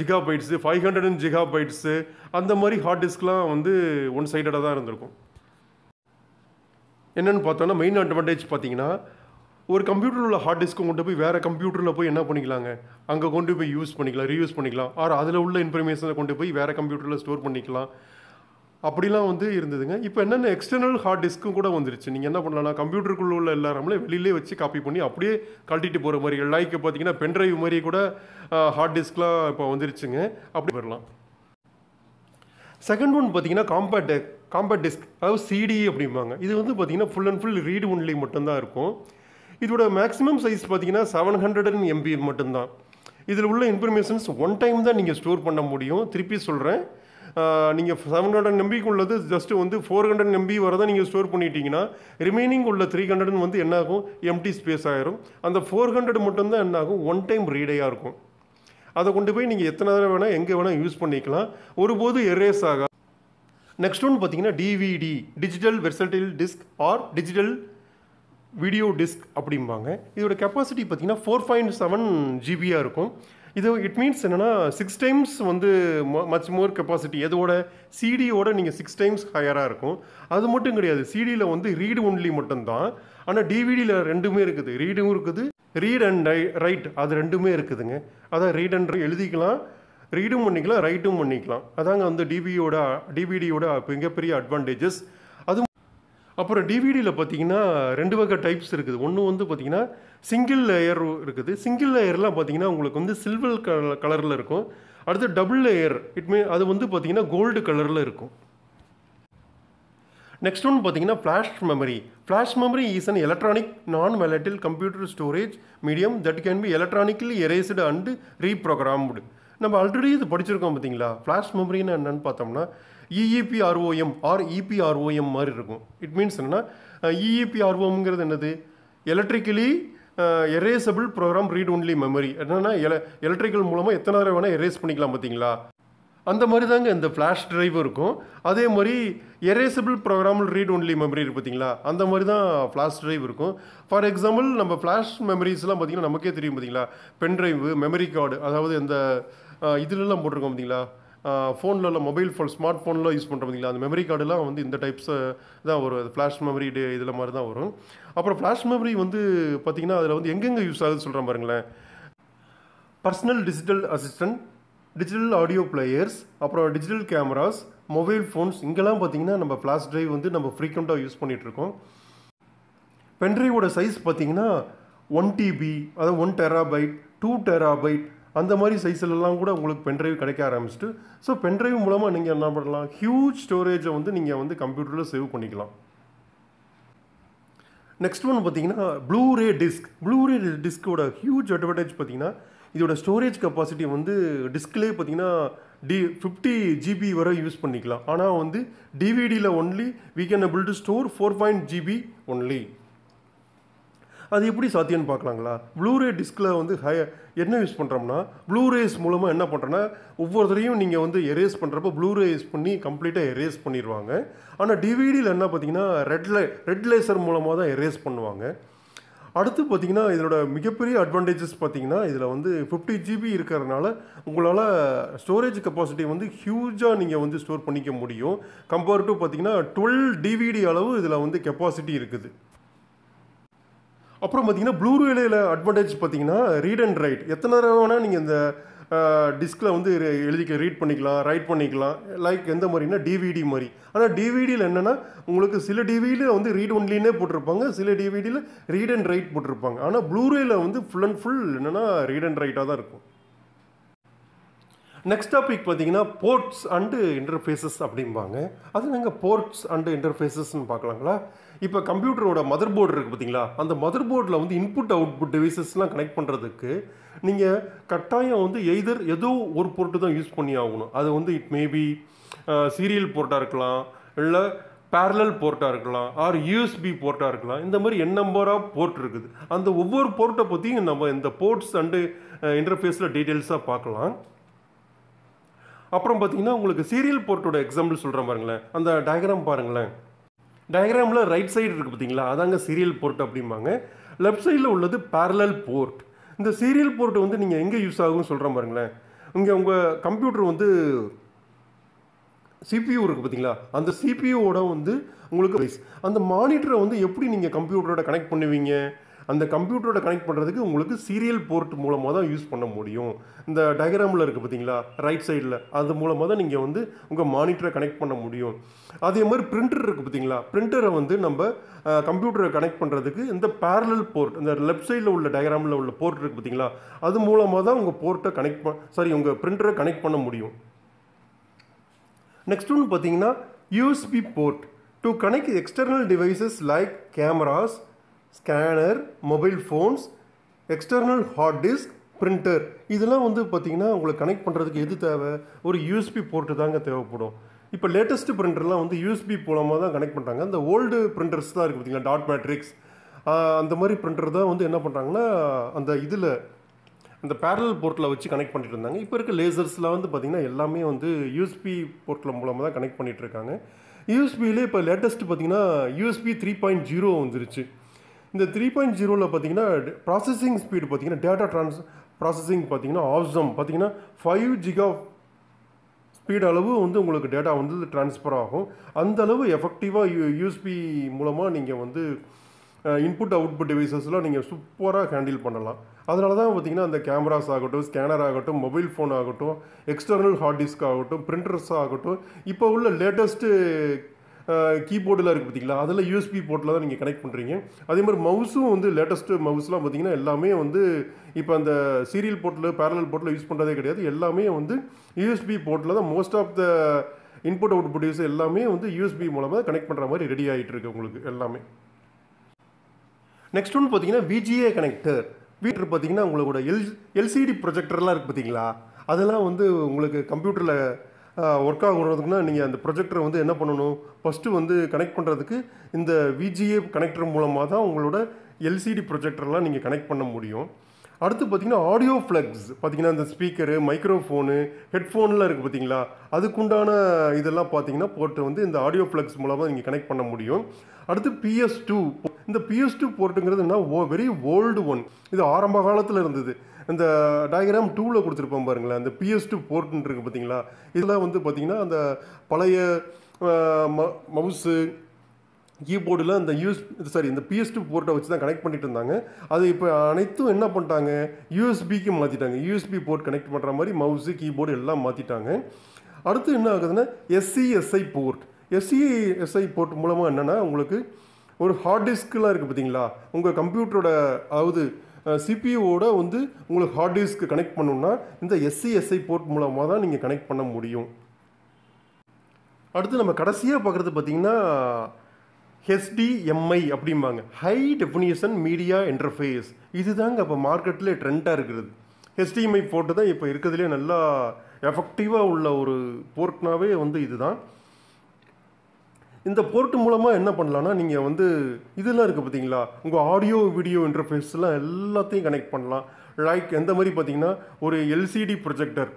gigabytes five hundred and gigabytes அந்த மாதிரி ஹார்ட் டிஸ்க்லாம் வந்து ஒன் சைடடாக தான் இருந்திருக்கும் என்னென்னு பார்த்தோன்னா மெயின் அட்வான்டேஜ் பார்த்திங்கன்னா ஒரு கம்ப்யூட்டரில் உள்ள ஹார்ட் டிஸ்க்கு கொண்டு போய் வேறு கம்ப்யூட்டரில் போய் என்ன பண்ணிக்கலாங்க அங்கே கொண்டு போய் யூஸ் பண்ணிக்கலாம் ரீயூஸ் பண்ணிக்கலாம் ஆர் அதில் உள்ள இன்ஃபர்மேஷனை கொண்டு போய் வேறு கம்ப்யூட்டரில் ஸ்டோர் பண்ணிக்கலாம் அப்படிலாம் வந்து இருந்ததுங்க இப்போ என்னென்ன எக்ஸ்டர்னல் ஹார்ட் டிஸ்க்கும் கூட வந்துருச்சு நீங்கள் என்ன பண்ணலாம்னா கம்ப்யூட்டருக்குள்ள உள்ள எல்லாருமே வெளியிலே வச்சு காப்பி பண்ணி அப்படியே கழட்டிட்டு போகிற மாதிரி லைக்கு பார்த்தீங்கன்னா பென்ட்ரைவ் மாதிரி கூட ஹார்ட் டிஸ்க்லாம் இப்போ வந்துருச்சுங்க அப்படி வரலாம் செகண்ட் ஒன் பார்த்தீங்கன்னா காம்பேக்ட் காம்பேக்ட் டிஸ்க் அதாவது சிடி அப்படிம்பாங்க இது வந்து பார்த்தீங்கன்னா full and full read only மட்டும்தான் இருக்கும் இதோட மேக்ஸிமம் சைஸ் பார்த்தீங்கன்னா செவன் ஹண்ட்ரட் அண்ட் எம்பி மட்டும்தான் இதில் உள்ள இன்ஃபர்மேஷன்ஸ் ஒன் டைம் தான் நீங்கள் ஸ்டோர் பண்ண முடியும் திருப்பி சொல்கிறேன் நீங்கள் செவன் ஹண்ட்ரட் எம்பிக்கு உள்ளது ஜஸ்ட்டு வந்து ஃபோர் ஹண்ட்ரட் எம்பி வரை தான் நீங்கள் ஸ்டோர் பண்ணிட்டீங்கன்னா ரிமைனிங் உள்ள த்ரீ ஹண்ட்ரட்னு வந்து என்ன ஆகும் எம்டி ஸ்பேஸ் ஆயிரும் அந்த ஃபோர் ஹண்ட்ரட் மட்டும்தான் என்ன ஆகும் ஒன் டைம் ரீடையாக இருக்கும் அதை கொண்டு போய் நீங்கள் எத்தனை தடவை வேணால் எங்கே வேணால் யூஸ் பண்ணிக்கலாம் ஒருபோது எரேஸ் ஆக நெக்ஸ்ட் ஒன்று பார்த்தீங்கன்னா DVD digital versatile disk or digital video disk அப்படிம்பாங்க இதோட கெப்பாசிட்டி பார்த்தீங்கன்னா ஃபோர் பாயிண்ட் செவன் ஜிபியாக இருக்கும் இது இட் மீன்ஸ் என்னென்னா சிக்ஸ் டைம்ஸ் வந்து மச் மோர் கெப்பாசிட்டி எதோட சிடியோட நீங்கள் சிக்ஸ் டைம்ஸ் ஹையராக இருக்கும் அது மட்டும் கிடையாது சிடியில் வந்து ரீடு ஒன்லி மட்டும்தான் ஆனால் டிவிடியில் ரெண்டுமே இருக்குது ரீடும் இருக்குது ரீட் அண்ட் ரைட் அது ரெண்டுமே இருக்குதுங்க அதான் ரீட் அண்ட் எழுதிக்கலாம் ரீடும் பண்ணிக்கலாம் ரைட்டும் பண்ணிக்கலாம் அதாங்க வந்து டிவியோட டிவிடியோட மிகப்பெரிய அட்வான்டேஜஸ் அதுவும் அப்புறம் டிவிடியில் பார்த்தீங்கன்னா ரெண்டு வகை டைப்ஸ் இருக்குது ஒன்று வந்து பார்த்திங்கன்னா சிங்கிள் லேயர் இருக்குது சிங்கிள் லேயர்லாம் பார்த்தீங்கன்னா உங்களுக்கு வந்து சில்வர் கலர் கலரில் இருக்கும் அடுத்து டபுள் லேயர் இட் மீன் அது வந்து பார்த்தீங்கன்னா கோல்டு கலரில் இருக்கும் நெக்ஸ்ட் ஒன்று பார்த்தீங்கன்னா flash memory flash memory is an electronic non volatile computer storage medium that can be electronically erased and reprogrammed நம்ம ஆல்ரெடி இது படிச்சிருக்கோம் பார்த்தீங்களா ஃப்ளாஷ் மெமரின்னு என்னென்னு பார்த்தோம்னா இஇபிஆர்ஓஎம் ஆர் இபிஆர்ஓஎம் மாதிரி இருக்கும் இட் மீன்ஸ் என்னென்னா இஇபிஆர்ஓஎம்ங்கிறது e e என்னது electrically erasable program read only memory என்னென்னா எல எலக்ட்ரிக்கல் மூலமாக எத்தனை தடவை வேணால் எரேஸ் பண்ணிக்கலாம் பார்த்தீங்களா அந்த மாதிரி தாங்க இந்த ஃப்ளாஷ் டிரைவ் இருக்கும் அதே மாதிரி எரேசபிள் ப்ரோக்ராமில் ரீட் ஒன்லி மெமரி இருக்குது பார்த்தீங்களா அந்த மாதிரி தான் ஃப்ளாஷ் டிரைவ் இருக்கும் ஃபார் எக்ஸாம்பிள் நம்ம ஃப்ளாஷ் மெமரிஸ்லாம் பார்த்திங்கன்னா நமக்கே தெரியும் பார்த்தீங்களா பென் ட்ரைவு மெமரி கார்டு அதாவது இந்த இதுலலாம் போட்டிருக்கோம் பார்த்தீங்களா ஃபோனில் உள்ள மொபைல் ஃபோன் ஸ்மார்ட் ஃபோனில் யூஸ் பண்ணுற இல்லைங்களா அந்த மெமரி கார்டுலாம் வந்து இந்த டைப்ஸ் தான் வரும் ஃப்ளாஷ் மெமரி டே இதில் மாதிரி தான் வரும் அப்புறம் ஃப்ளாஷ் மெமரி வந்து பார்த்திங்கன்னா அதில் வந்து எங்கெங்கே யூஸ் ஆகுதுன்னு சொல்கிறேன் பாருங்களேன் personal digital assistant digital audio players அப்புறம் டிஜிட்டல் கேமராஸ் மொபைல் ஃபோன்ஸ் இங்கெல்லாம் பார்த்திங்கன்னா நம்ம ஃப்ளாஷ் ட்ரைவ் வந்து நம்ம ஃப்ரீக்வெண்ட்டாக யூஸ் பண்ணிகிட்ருக்கோம் பென்ட்ரைவோட சைஸ் பார்த்திங்கன்னா ஒன் டிபி அதாவது ஒன் டெராபைட் டூ டெராபைட் அந்த மாதிரி சைஸ்லலாம் கூட உங்களுக்கு பென்ட்ரைவ் கிடைக்க ஆரம்பிச்சிட்டு ஸோ பென்ட்ரைவ் மூலமாக நீங்கள் என்ன பண்ணலாம் ஹியூஜ் ஸ்டோரேஜை வந்து நீங்கள் வந்து கம்ப்யூட்டரில் சேவ் பண்ணிக்கலாம் நெக்ஸ்ட் ஒன்று பார்த்தீங்கன்னா ப்ளூரே டிஸ்க் ப்ளூரே டிஸ்கோட ஹியூஜ் அட்வான்டேஜ் பார்த்தீங்கன்னா இதோட ஸ்டோரேஜ் கெப்பாசிட்டி வந்து டிஸ்கிலே பார்த்தீங்கன்னா டி ஃபிஃப்டி ஜிபி வரை யூஸ் பண்ணிக்கலாம் ஆனால் வந்து டிவிடியில் only we can able to store four point GB only அது எப்படி சாத்தியம்னு பார்க்கலாங்களா ப்ளூரே டிஸ்கில் வந்து ஹை என்ன யூஸ் பண்ணுறோம்னா ப்ளூரேஸ் மூலமாக என்ன பண்ணுறோன்னா ஒவ்வொருத்தரையும் நீங்கள் வந்து எரேஸ் பண்ணுறப்போ ப்ளூரே யூஸ் பண்ணி கம்ப்ளீட்டாக எரேஸ் பண்ணிடுவாங்க ஆனால் டிவிடியில் என்ன பார்த்தீங்கன்னா ரெட்ல ரெட் லேசர் மூலமாக தான் எரேஸ் பண்ணுவாங்க அடுத்து பார்த்தீங்கன்னா இதோட மிகப்பெரிய அட்வான்டேஜஸ் பார்த்தீங்கன்னா இதில் வந்து ஃபிஃப்டி ஜிபி இருக்கிறதுனால உங்களால் ஸ்டோரேஜ் கெப்பாசிட்டி வந்து ஹியூஜாக நீங்கள் வந்து ஸ்டோர் பண்ணிக்க முடியும் கம்பேர் டு பார்த்தீங்கன்னா டுவெல் டிவிடி அளவு இதில் வந்து கெப்பாசிட்டி இருக்குது அப்புறம் பார்த்தீங்கன்னா ரேலையில் அட்வான்டேஜ் பார்த்தீங்கன்னா ரீட் அண்ட் ரைட் எத்தனை தடவை வேணால் நீங்கள் இந்த டிஸ்கில் வந்து எழுதிக்க ரீட் பண்ணிக்கலாம் ரைட் பண்ணிக்கலாம் லைக் எந்த மாதிரினா டிவிடி மாதிரி ஆனால் டிவிடியில் என்னென்னா உங்களுக்கு சில டிவியில் வந்து ரீட் ஒன்லினே போட்டிருப்பாங்க சில டிவிடியில் ரீட் அண்ட் ரைட் போட்டிருப்பாங்க ஆனால் ப்ளூரேயில் வந்து ஃபுல் அண்ட் ஃபுல் என்னென்னா ரீட் அண்ட் ரைட்டாக தான் இருக்கும் நெக்ஸ்ட் டாபிக் பார்த்தீங்கன்னா போர்ட்ஸ் அண்டு இன்டர்ஃபேஸஸ் அப்படிம்பாங்க அது நாங்கள் போர்ட்ஸ் அண்டு இன்டர்ஃபேஸஸ்ன்னு பார்க்கலாங்களா இப்போ கம்ப்யூட்டரோட மதர் போர்டு இருக்குது பார்த்தீங்களா அந்த மதர் போர்டில் வந்து இன்புட் அவுட்புட் டிவைசஸ்லாம் கனெக்ட் பண்ணுறதுக்கு நீங்கள் கட்டாயம் வந்து எய்தர் ஏதோ ஒரு போர்ட்டு தான் யூஸ் பண்ணி ஆகணும் அது வந்து இட் மேபி சீரியல் போர்ட்டாக இருக்கலாம் இல்லை பேரலல் போர்ட்டாக இருக்கலாம் ஆர் யூஎஸ்பி போர்ட்டாக இருக்கலாம் இந்த மாதிரி என் நம்பர் ஆஃப் போர்ட் இருக்குது அந்த ஒவ்வொரு போர்ட்டை பற்றியும் நம்ம இந்த போர்ட்ஸ் அண்டு இன்டர்ஃபேஸில் டீட்டெயில்ஸாக பார்க்கலாம் அப்புறம் பார்த்தீங்கன்னா உங்களுக்கு சீரியல் போர்ட்டோட எக்ஸாம்பிள் சொல்கிறேன் பாருங்களேன் அந்த டயக்ராம் பாருங்களேன் டயக்ராமில் ரைட் சைடு இருக்குது பார்த்தீங்களா அதாங்க சீரியல் போர்ட் அப்படிம்பாங்க லெஃப்ட் சைடில் உள்ளது பேரலல் போர்ட் இந்த சீரியல் போர்ட் வந்து நீங்கள் எங்கே யூஸ் ஆகும்னு சொல்கிற பாருங்களேன் இங்கே உங்கள் கம்ப்யூட்டர் வந்து சிபியூ இருக்குது பார்த்தீங்களா அந்த சிபியூவோட வந்து உங்களுக்கு அந்த மானிட்டரை வந்து எப்படி நீங்கள் கம்ப்யூட்டரோட கனெக்ட் பண்ணுவீங்க அந்த கம்ப்யூட்டரோட கனெக்ட் பண்ணுறதுக்கு உங்களுக்கு சீரியல் போர்ட் மூலமாக தான் யூஸ் பண்ண முடியும் இந்த டயக்ராமில் இருக்குது பார்த்தீங்களா ரைட் சைடில் அது மூலமாக தான் நீங்கள் வந்து உங்கள் மானிட்டரை கனெக்ட் பண்ண முடியும் அதே மாதிரி பிரிண்டர் இருக்குது பார்த்தீங்களா பிரிண்டரை வந்து நம்ம கம்ப்யூட்டரை கனெக்ட் பண்ணுறதுக்கு இந்த பேரலல் போர்ட் இந்த லெஃப்ட் சைடில் உள்ள டயக்ராமில் உள்ள போர்ட் இருக்குது பார்த்தீங்களா அது மூலமாக தான் உங்கள் போர்ட்டை கனெக்ட் ப சாரி உங்கள் பிரிண்டரை கனெக்ட் பண்ண முடியும் நெக்ஸ்ட் ஒன்று பார்த்தீங்கன்னா USB port to connect external devices like cameras scanner mobile phones external hard disk printer இதெல்லாம் வந்து பார்த்திங்கன்னா உங்களுக்கு கனெக்ட் பண்ணுறதுக்கு எது தேவை ஒரு யூஎஸ்பி போர்ட்டு தாங்க தேவைப்படும் இப்போ லேட்டஸ்ட் பிரிண்டர்லாம் வந்து யூஎஸ்பி மூலமாக தான் கனெக்ட் பண்ணுறாங்க அந்த ஓல்டு பிரிண்டர்ஸ் தான் இருக்குது பார்த்திங்களா டாட் மேட்ரிக்ஸ் அந்த மாதிரி பிரிண்டர் தான் வந்து என்ன பண்ணுறாங்கன்னா அந்த இதில் அந்த பேரல் போர்ட்டில் வச்சு கனெக்ட் பண்ணிட்டு இருந்தாங்க இப்போ இருக்க லேசர்ஸ்லாம் வந்து பார்த்திங்கன்னா எல்லாமே வந்து யூஎஸ்பி போர்ட்டில் மூலமாக தான் கனெக்ட் பண்ணிகிட்ருக்காங்க யூஎஸ்பியிலே இப்போ லேட்டஸ்ட்டு பார்த்திங்கன்னா யூஎஸ்பி த்ரீ பாயிண்ட் ஜீரோ வந்துருச்சு இந்த த்ரீ பாயிண்ட் ஜீரோவில் பார்த்தீங்கன்னா ப்ராசஸிங் ஸ்பீடு பார்த்தீங்கன்னா டேட்டா ட்ரான்ஸ் ப்ராசஸிங் பார்த்தீங்கன்னா ஆப்ஸம் பார்த்தீங்கன்னா ஃபைவ் ஜிகா ஸ்பீட் அளவு வந்து உங்களுக்கு டேட்டா வந்து ட்ரான்ஸ்ஃபர் ஆகும் அந்த அளவு எஃபெக்டிவாக யூ யூஎஸ்பி மூலமாக நீங்கள் வந்து இன்புட் அவுட்புட் டிவைசஸ்லாம் நீங்கள் சூப்பராக ஹேண்டில் பண்ணலாம் அதனால தான் பார்த்திங்கன்னா அந்த கேமராஸ் ஆகட்டும் ஸ்கேனர் ஆகட்டும் மொபைல் ஃபோன் ஆகட்டும் எக்ஸ்டர்னல் ஹார்ட் டிஸ்க் ஆகட்டும் பிரிண்டர்ஸ் ஆகட்டும் இப்போ உள்ள லேட்டஸ்ட்டு கீபோர்டில் இருக்குது பார்த்திங்களா அதில் யூஎஸ்பி போர்ட்டில் தான் நீங்கள் கனெக்ட் பண்ணுறீங்க அதே மாதிரி மவுஸும் வந்து லேட்டஸ்ட்டு மவுஸ்லாம் பார்த்திங்கன்னா எல்லாமே வந்து இப்போ அந்த சீரியல் போர்ட்டில் பேரலல் போர்ட்டில் யூஸ் பண்ணுறதே கிடையாது எல்லாமே வந்து யூஎஸ்பி போர்ட்டில் தான் most of the input out புட்யூஸ் எல்லாமே வந்து யூஎஸ்பி மூலமாக கனெக்ட் பண்ணுற மாதிரி ரெடி ஆகிட்டு இருக்கு உங்களுக்கு எல்லாமே நெக்ஸ்ட் ஒன்று பார்த்தீங்கன்னா விஜிஏ கனெக்டர் வீட்டில் பார்த்தீங்கன்னா உங்களோட எல் எல்சிடி ப்ரொஜெக்டர்லாம் இருக்குது பார்த்தீங்களா அதெல்லாம் வந்து உங்களுக்கு கம்ப்யூட்டரில் ஒர்க் ஆகுறதுக்குன்னா நீங்கள் அந்த ப்ரொஜெக்டரை வந்து என்ன பண்ணணும் ஃபஸ்ட்டு வந்து கனெக்ட் பண்ணுறதுக்கு இந்த விஜிஏ கனெக்டர் மூலமாக தான் உங்களோட எல்சிடி ப்ரொஜெக்டர்லாம் நீங்கள் கனெக்ட் பண்ண முடியும் அடுத்து பார்த்தீங்கன்னா ஆடியோ ஃப்ளக்ஸ் பார்த்தீங்கன்னா இந்த ஸ்பீக்கரு மைக்ரோஃபோனு ஹெட்ஃபோன்லாம் இருக்குது பார்த்தீங்களா அதுக்குண்டான இதெல்லாம் பார்த்தீங்கன்னா போட்டு வந்து இந்த ஆடியோ ஃப்ளக்ஸ் மூலமாக நீங்கள் கனெக்ட் பண்ண முடியும் அடுத்து பிஎஸ் டூ இந்த பிஎஸ் டூ போர்ட்டுங்கிறது என்ன ஓ வெரி ஓல்டு ஒன் இது ஆரம்ப காலத்தில் இருந்தது இந்த டயக்ராம் டூவில் கொடுத்துருப்போம் பாருங்களேன் அந்த பிஎஸ் டூ போர்ட்டுன்னு இருக்குது பார்த்தீங்களா இதெல்லாம் வந்து பார்த்திங்கன்னா அந்த பழைய ம மவுஸு கீபோர்டில் அந்த யூஎஸ் சாரி இந்த டூ போர்ட்டை வச்சு தான் கனெக்ட் பண்ணிட்டு இருந்தாங்க அது இப்போ அனைத்தும் என்ன பண்ணிட்டாங்க யூஎஸ்பிக்கு மாற்றிட்டாங்க யூஎஸ்பி போர்ட் கனெக்ட் பண்ணுற மாதிரி மவுஸு கீபோர்டு எல்லாம் மாற்றிட்டாங்க அடுத்து என்ன ஆகுதுன்னா எஸ்சிஎஸ்ஐ போர்ட் எஸ்சிஎஸ்ஐ போர்ட் மூலமாக என்னென்னா உங்களுக்கு ஒரு ஹார்ட் டிஸ்கெலாம் இருக்குது பார்த்தீங்களா உங்கள் கம்ப்யூட்டரோட அதாவது சிபியூவோட வந்து உங்களுக்கு ஹார்ட் டிஸ்க்கு கனெக்ட் பண்ணணுன்னா இந்த எஸ்சிஎஸ்ஐ போர்ட் மூலமாக தான் நீங்கள் கனெக்ட் பண்ண முடியும் அடுத்து நம்ம கடைசியாக பார்க்குறது பார்த்திங்கன்னா ஹெச்டிஎம்ஐ அப்படிம்பாங்க ஹை டெஃபினேஷன் மீடியா இன்டர்ஃபேஸ் இதுதாங்க இப்போ மார்க்கெட்டில் ட்ரெண்டாக இருக்கிறது ஹெச்டிஎம்ஐ போர்ட்டு தான் இப்போ இருக்கிறதுலே நல்லா எஃபெக்டிவாக உள்ள ஒரு போர்ட்னாவே வந்து இதுதான் இந்த போர்ட் மூலமாக என்ன பண்ணலான்னா நீங்கள் வந்து இதெல்லாம் இருக்குது பார்த்தீங்களா உங்கள் ஆடியோ வீடியோ இன்டர்ஃபேஸ்லாம் எல்லாத்தையும் கனெக்ட் பண்ணலாம் லைக் எந்த மாதிரி பார்த்தீங்கன்னா ஒரு எல்சிடி ப்ரொஜெக்டர்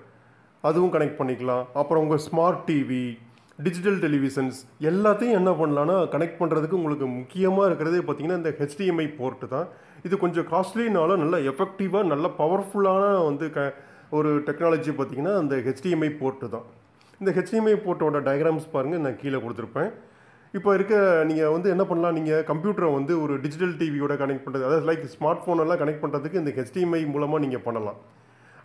அதுவும் கனெக்ட் பண்ணிக்கலாம் அப்புறம் உங்கள் ஸ்மார்ட் டிவி டிஜிட்டல் டெலிவிஷன்ஸ் எல்லாத்தையும் என்ன பண்ணலான்னா கனெக்ட் பண்ணுறதுக்கு உங்களுக்கு முக்கியமாக இருக்கிறதே பார்த்திங்கன்னா இந்த ஹெச்டிஎம்ஐ போர்ட்டு தான் இது கொஞ்சம் காஸ்ட்லினால நல்ல எஃபெக்டிவாக நல்ல பவர்ஃபுல்லான வந்து க ஒரு டெக்னாலஜி பார்த்திங்கன்னா அந்த ஹெச்டிஎம்ஐ போர்ட்டு தான் இந்த ஹெச்டிஎம்ஐ போர்ட்டோட டயக்ராம்ஸ் பாருங்கள் நான் கீழே கொடுத்துருப்பேன் இப்போ இருக்க நீங்கள் வந்து என்ன பண்ணலாம் நீங்கள் கம்ப்யூட்டரை வந்து ஒரு டிஜிட்டல் டிவியோட கனெக்ட் பண்ணுறது அதாவது லைக் ஸ்மார்ட் ஃபோனெல்லாம் கனெக்ட் பண்ணுறதுக்கு இந்த ஹெச்டிஎம்ஐ மூலமாக நீங்கள் பண்ணலாம்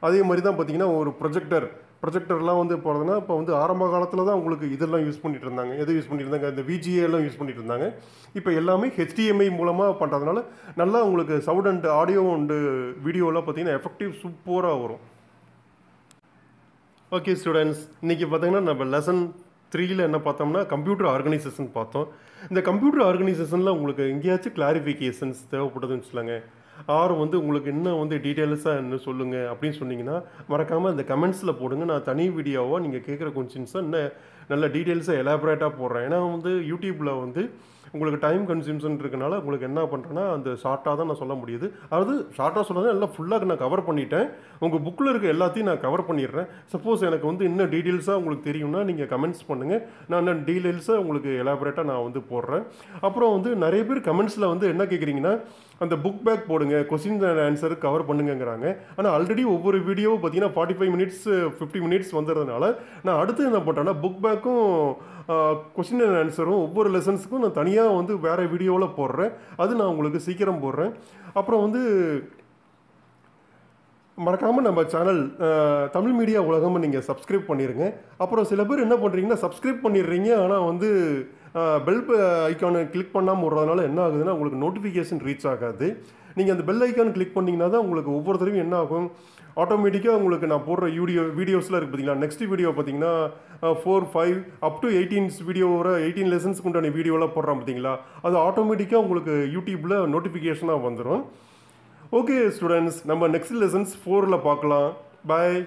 அதே மாதிரி தான் பார்த்தீங்கன்னா ஒரு ப்ரொஜெக்டர் ப்ரொஜெக்டர்லாம் வந்து போகிறதுனா இப்போ வந்து ஆரம்ப காலத்தில் தான் உங்களுக்கு இதெல்லாம் யூஸ் பண்ணிட்டு இருந்தாங்க எது யூஸ் பண்ணிட்டு இருந்தாங்க இந்த விஜிஏலாம் யூஸ் பண்ணிட்டு இருந்தாங்க இப்போ எல்லாமே ஹெச்டிஎம்ஐ மூலமாக பண்ணுறதுனால நல்லா உங்களுக்கு சவுண்ட் அண்ட் ஆடியோ அண்டு வீடியோலாம் பார்த்தீங்கன்னா எஃபெக்டிவ் சூப்பராக வரும் ஓகே ஸ்டூடெண்ட்ஸ் இன்றைக்கி பார்த்தீங்கன்னா நம்ம லெசன் த்ரீயில் என்ன பார்த்தோம்னா கம்ப்யூட்டர் ஆர்கனைசேஷன் பார்த்தோம் இந்த கம்ப்யூட்டர் ஆர்கனைசேஷனில் உங்களுக்கு எங்கேயாச்சும் கிளாரிஃபிகேஷன்ஸ் தேவைப்படுதுன்னு சொல்லாங்க ஆர் வந்து உங்களுக்கு இன்னும் வந்து டீட்டெயில்ஸாக என்ன சொல்லுங்கள் அப்படின்னு சொன்னீங்கன்னா மறக்காமல் இந்த கமெண்ட்ஸில் போடுங்க நான் தனி வீடியோவாக நீங்கள் கேட்குற கொஸ்டின்ஸை இன்னும் நல்ல டீட்டெயில்ஸாக எலாபரேட்டாக போடுறேன் ஏன்னா வந்து யூடியூப்பில் வந்து உங்களுக்கு டைம் கன்சியூம்ஷன் இருக்கனால உங்களுக்கு என்ன பண்ணுறேன்னா அந்த ஷார்ட்டாக தான் நான் சொல்ல முடியுது அதாவது ஷார்ட்டாக சொன்னது எல்லாம் ஃபுல்லாக நான் கவர் பண்ணிட்டேன் உங்கள் புக்கில் இருக்க எல்லாத்தையும் நான் கவர் பண்ணிடுறேன் சப்போஸ் எனக்கு வந்து இன்னும் டீட்டெயில்ஸாக உங்களுக்கு தெரியும்னா நீங்கள் கமெண்ட்ஸ் பண்ணுங்கள் நான் இன்னும் டீட்டெயில்ஸை உங்களுக்கு எலாபரேட்டாக நான் வந்து போடுறேன் அப்புறம் வந்து நிறைய பேர் கமெண்ட்ஸில் வந்து என்ன கேட்குறீங்கன்னா அந்த புக் பேக் போடுங்க கொஸ்டின் அண்ட் ஆன்சர் கவர் பண்ணுங்கிறாங்க ஆனால் ஆல்ரெடி ஒவ்வொரு வீடியோவும் பார்த்தீங்கன்னா forty five minutes fifty minutes வந்துடுறதுனால நான் அடுத்து என்ன பண்ணுறேன்னா புக் பேக்கும் கொஷின் அண்ட் ஆன்சரும் ஒவ்வொரு லெசன்ஸுக்கும் நான் தனியாக வந்து வேறு வீடியோவில் போடுறேன் அது நான் உங்களுக்கு சீக்கிரம் போடுறேன் அப்புறம் வந்து மறக்காமல் நம்ம சேனல் தமிழ் மீடியா உலகம்னு நீங்கள் சப்ஸ்கிரைப் பண்ணிடுங்க அப்புறம் சில பேர் என்ன பண்ணுறீங்கன்னா சப்ஸ்கிரைப் பண்ணிடுறீங்க ஆனால் வந்து பெல் ஐக்கானை கிளிக் பண்ணாமல் விடுறதுனால என்ன ஆகுதுன்னா உங்களுக்கு நோட்டிஃபிகேஷன் ரீச் ஆகாது நீங்கள் அந்த பெல் ஐக்கான் கிளிக் பண்ணிங்கன்னா தான் உங்களுக்கு ஒவ்வொருத்தரையும் என்ன ஆகும் ஆட்டோமேட்டிக்காக உங்களுக்கு நான் போடுற வீடியோ வீடியோஸ்லாம் இருக்குது பார்த்தீங்களா நெக்ஸ்ட் வீடியோ பார்த்தீங்கன்னா four five up to eighteens video வர எயிட்டீன் லெசன்ஸ்க்கு உண்டான வீடியோலாம் போடுறோம் பார்த்தீங்களா அது ஆட்டோமேட்டிக்காக உங்களுக்கு யூடியூப்பில் நோட்டிஃபிகேஷனாக வந்துடும் ஓகே ஸ்டூடெண்ட்ஸ் நம்ம நெக்ஸ்ட் லெசன்ஸ் ஃபோரில் பார்க்கலாம் பாய்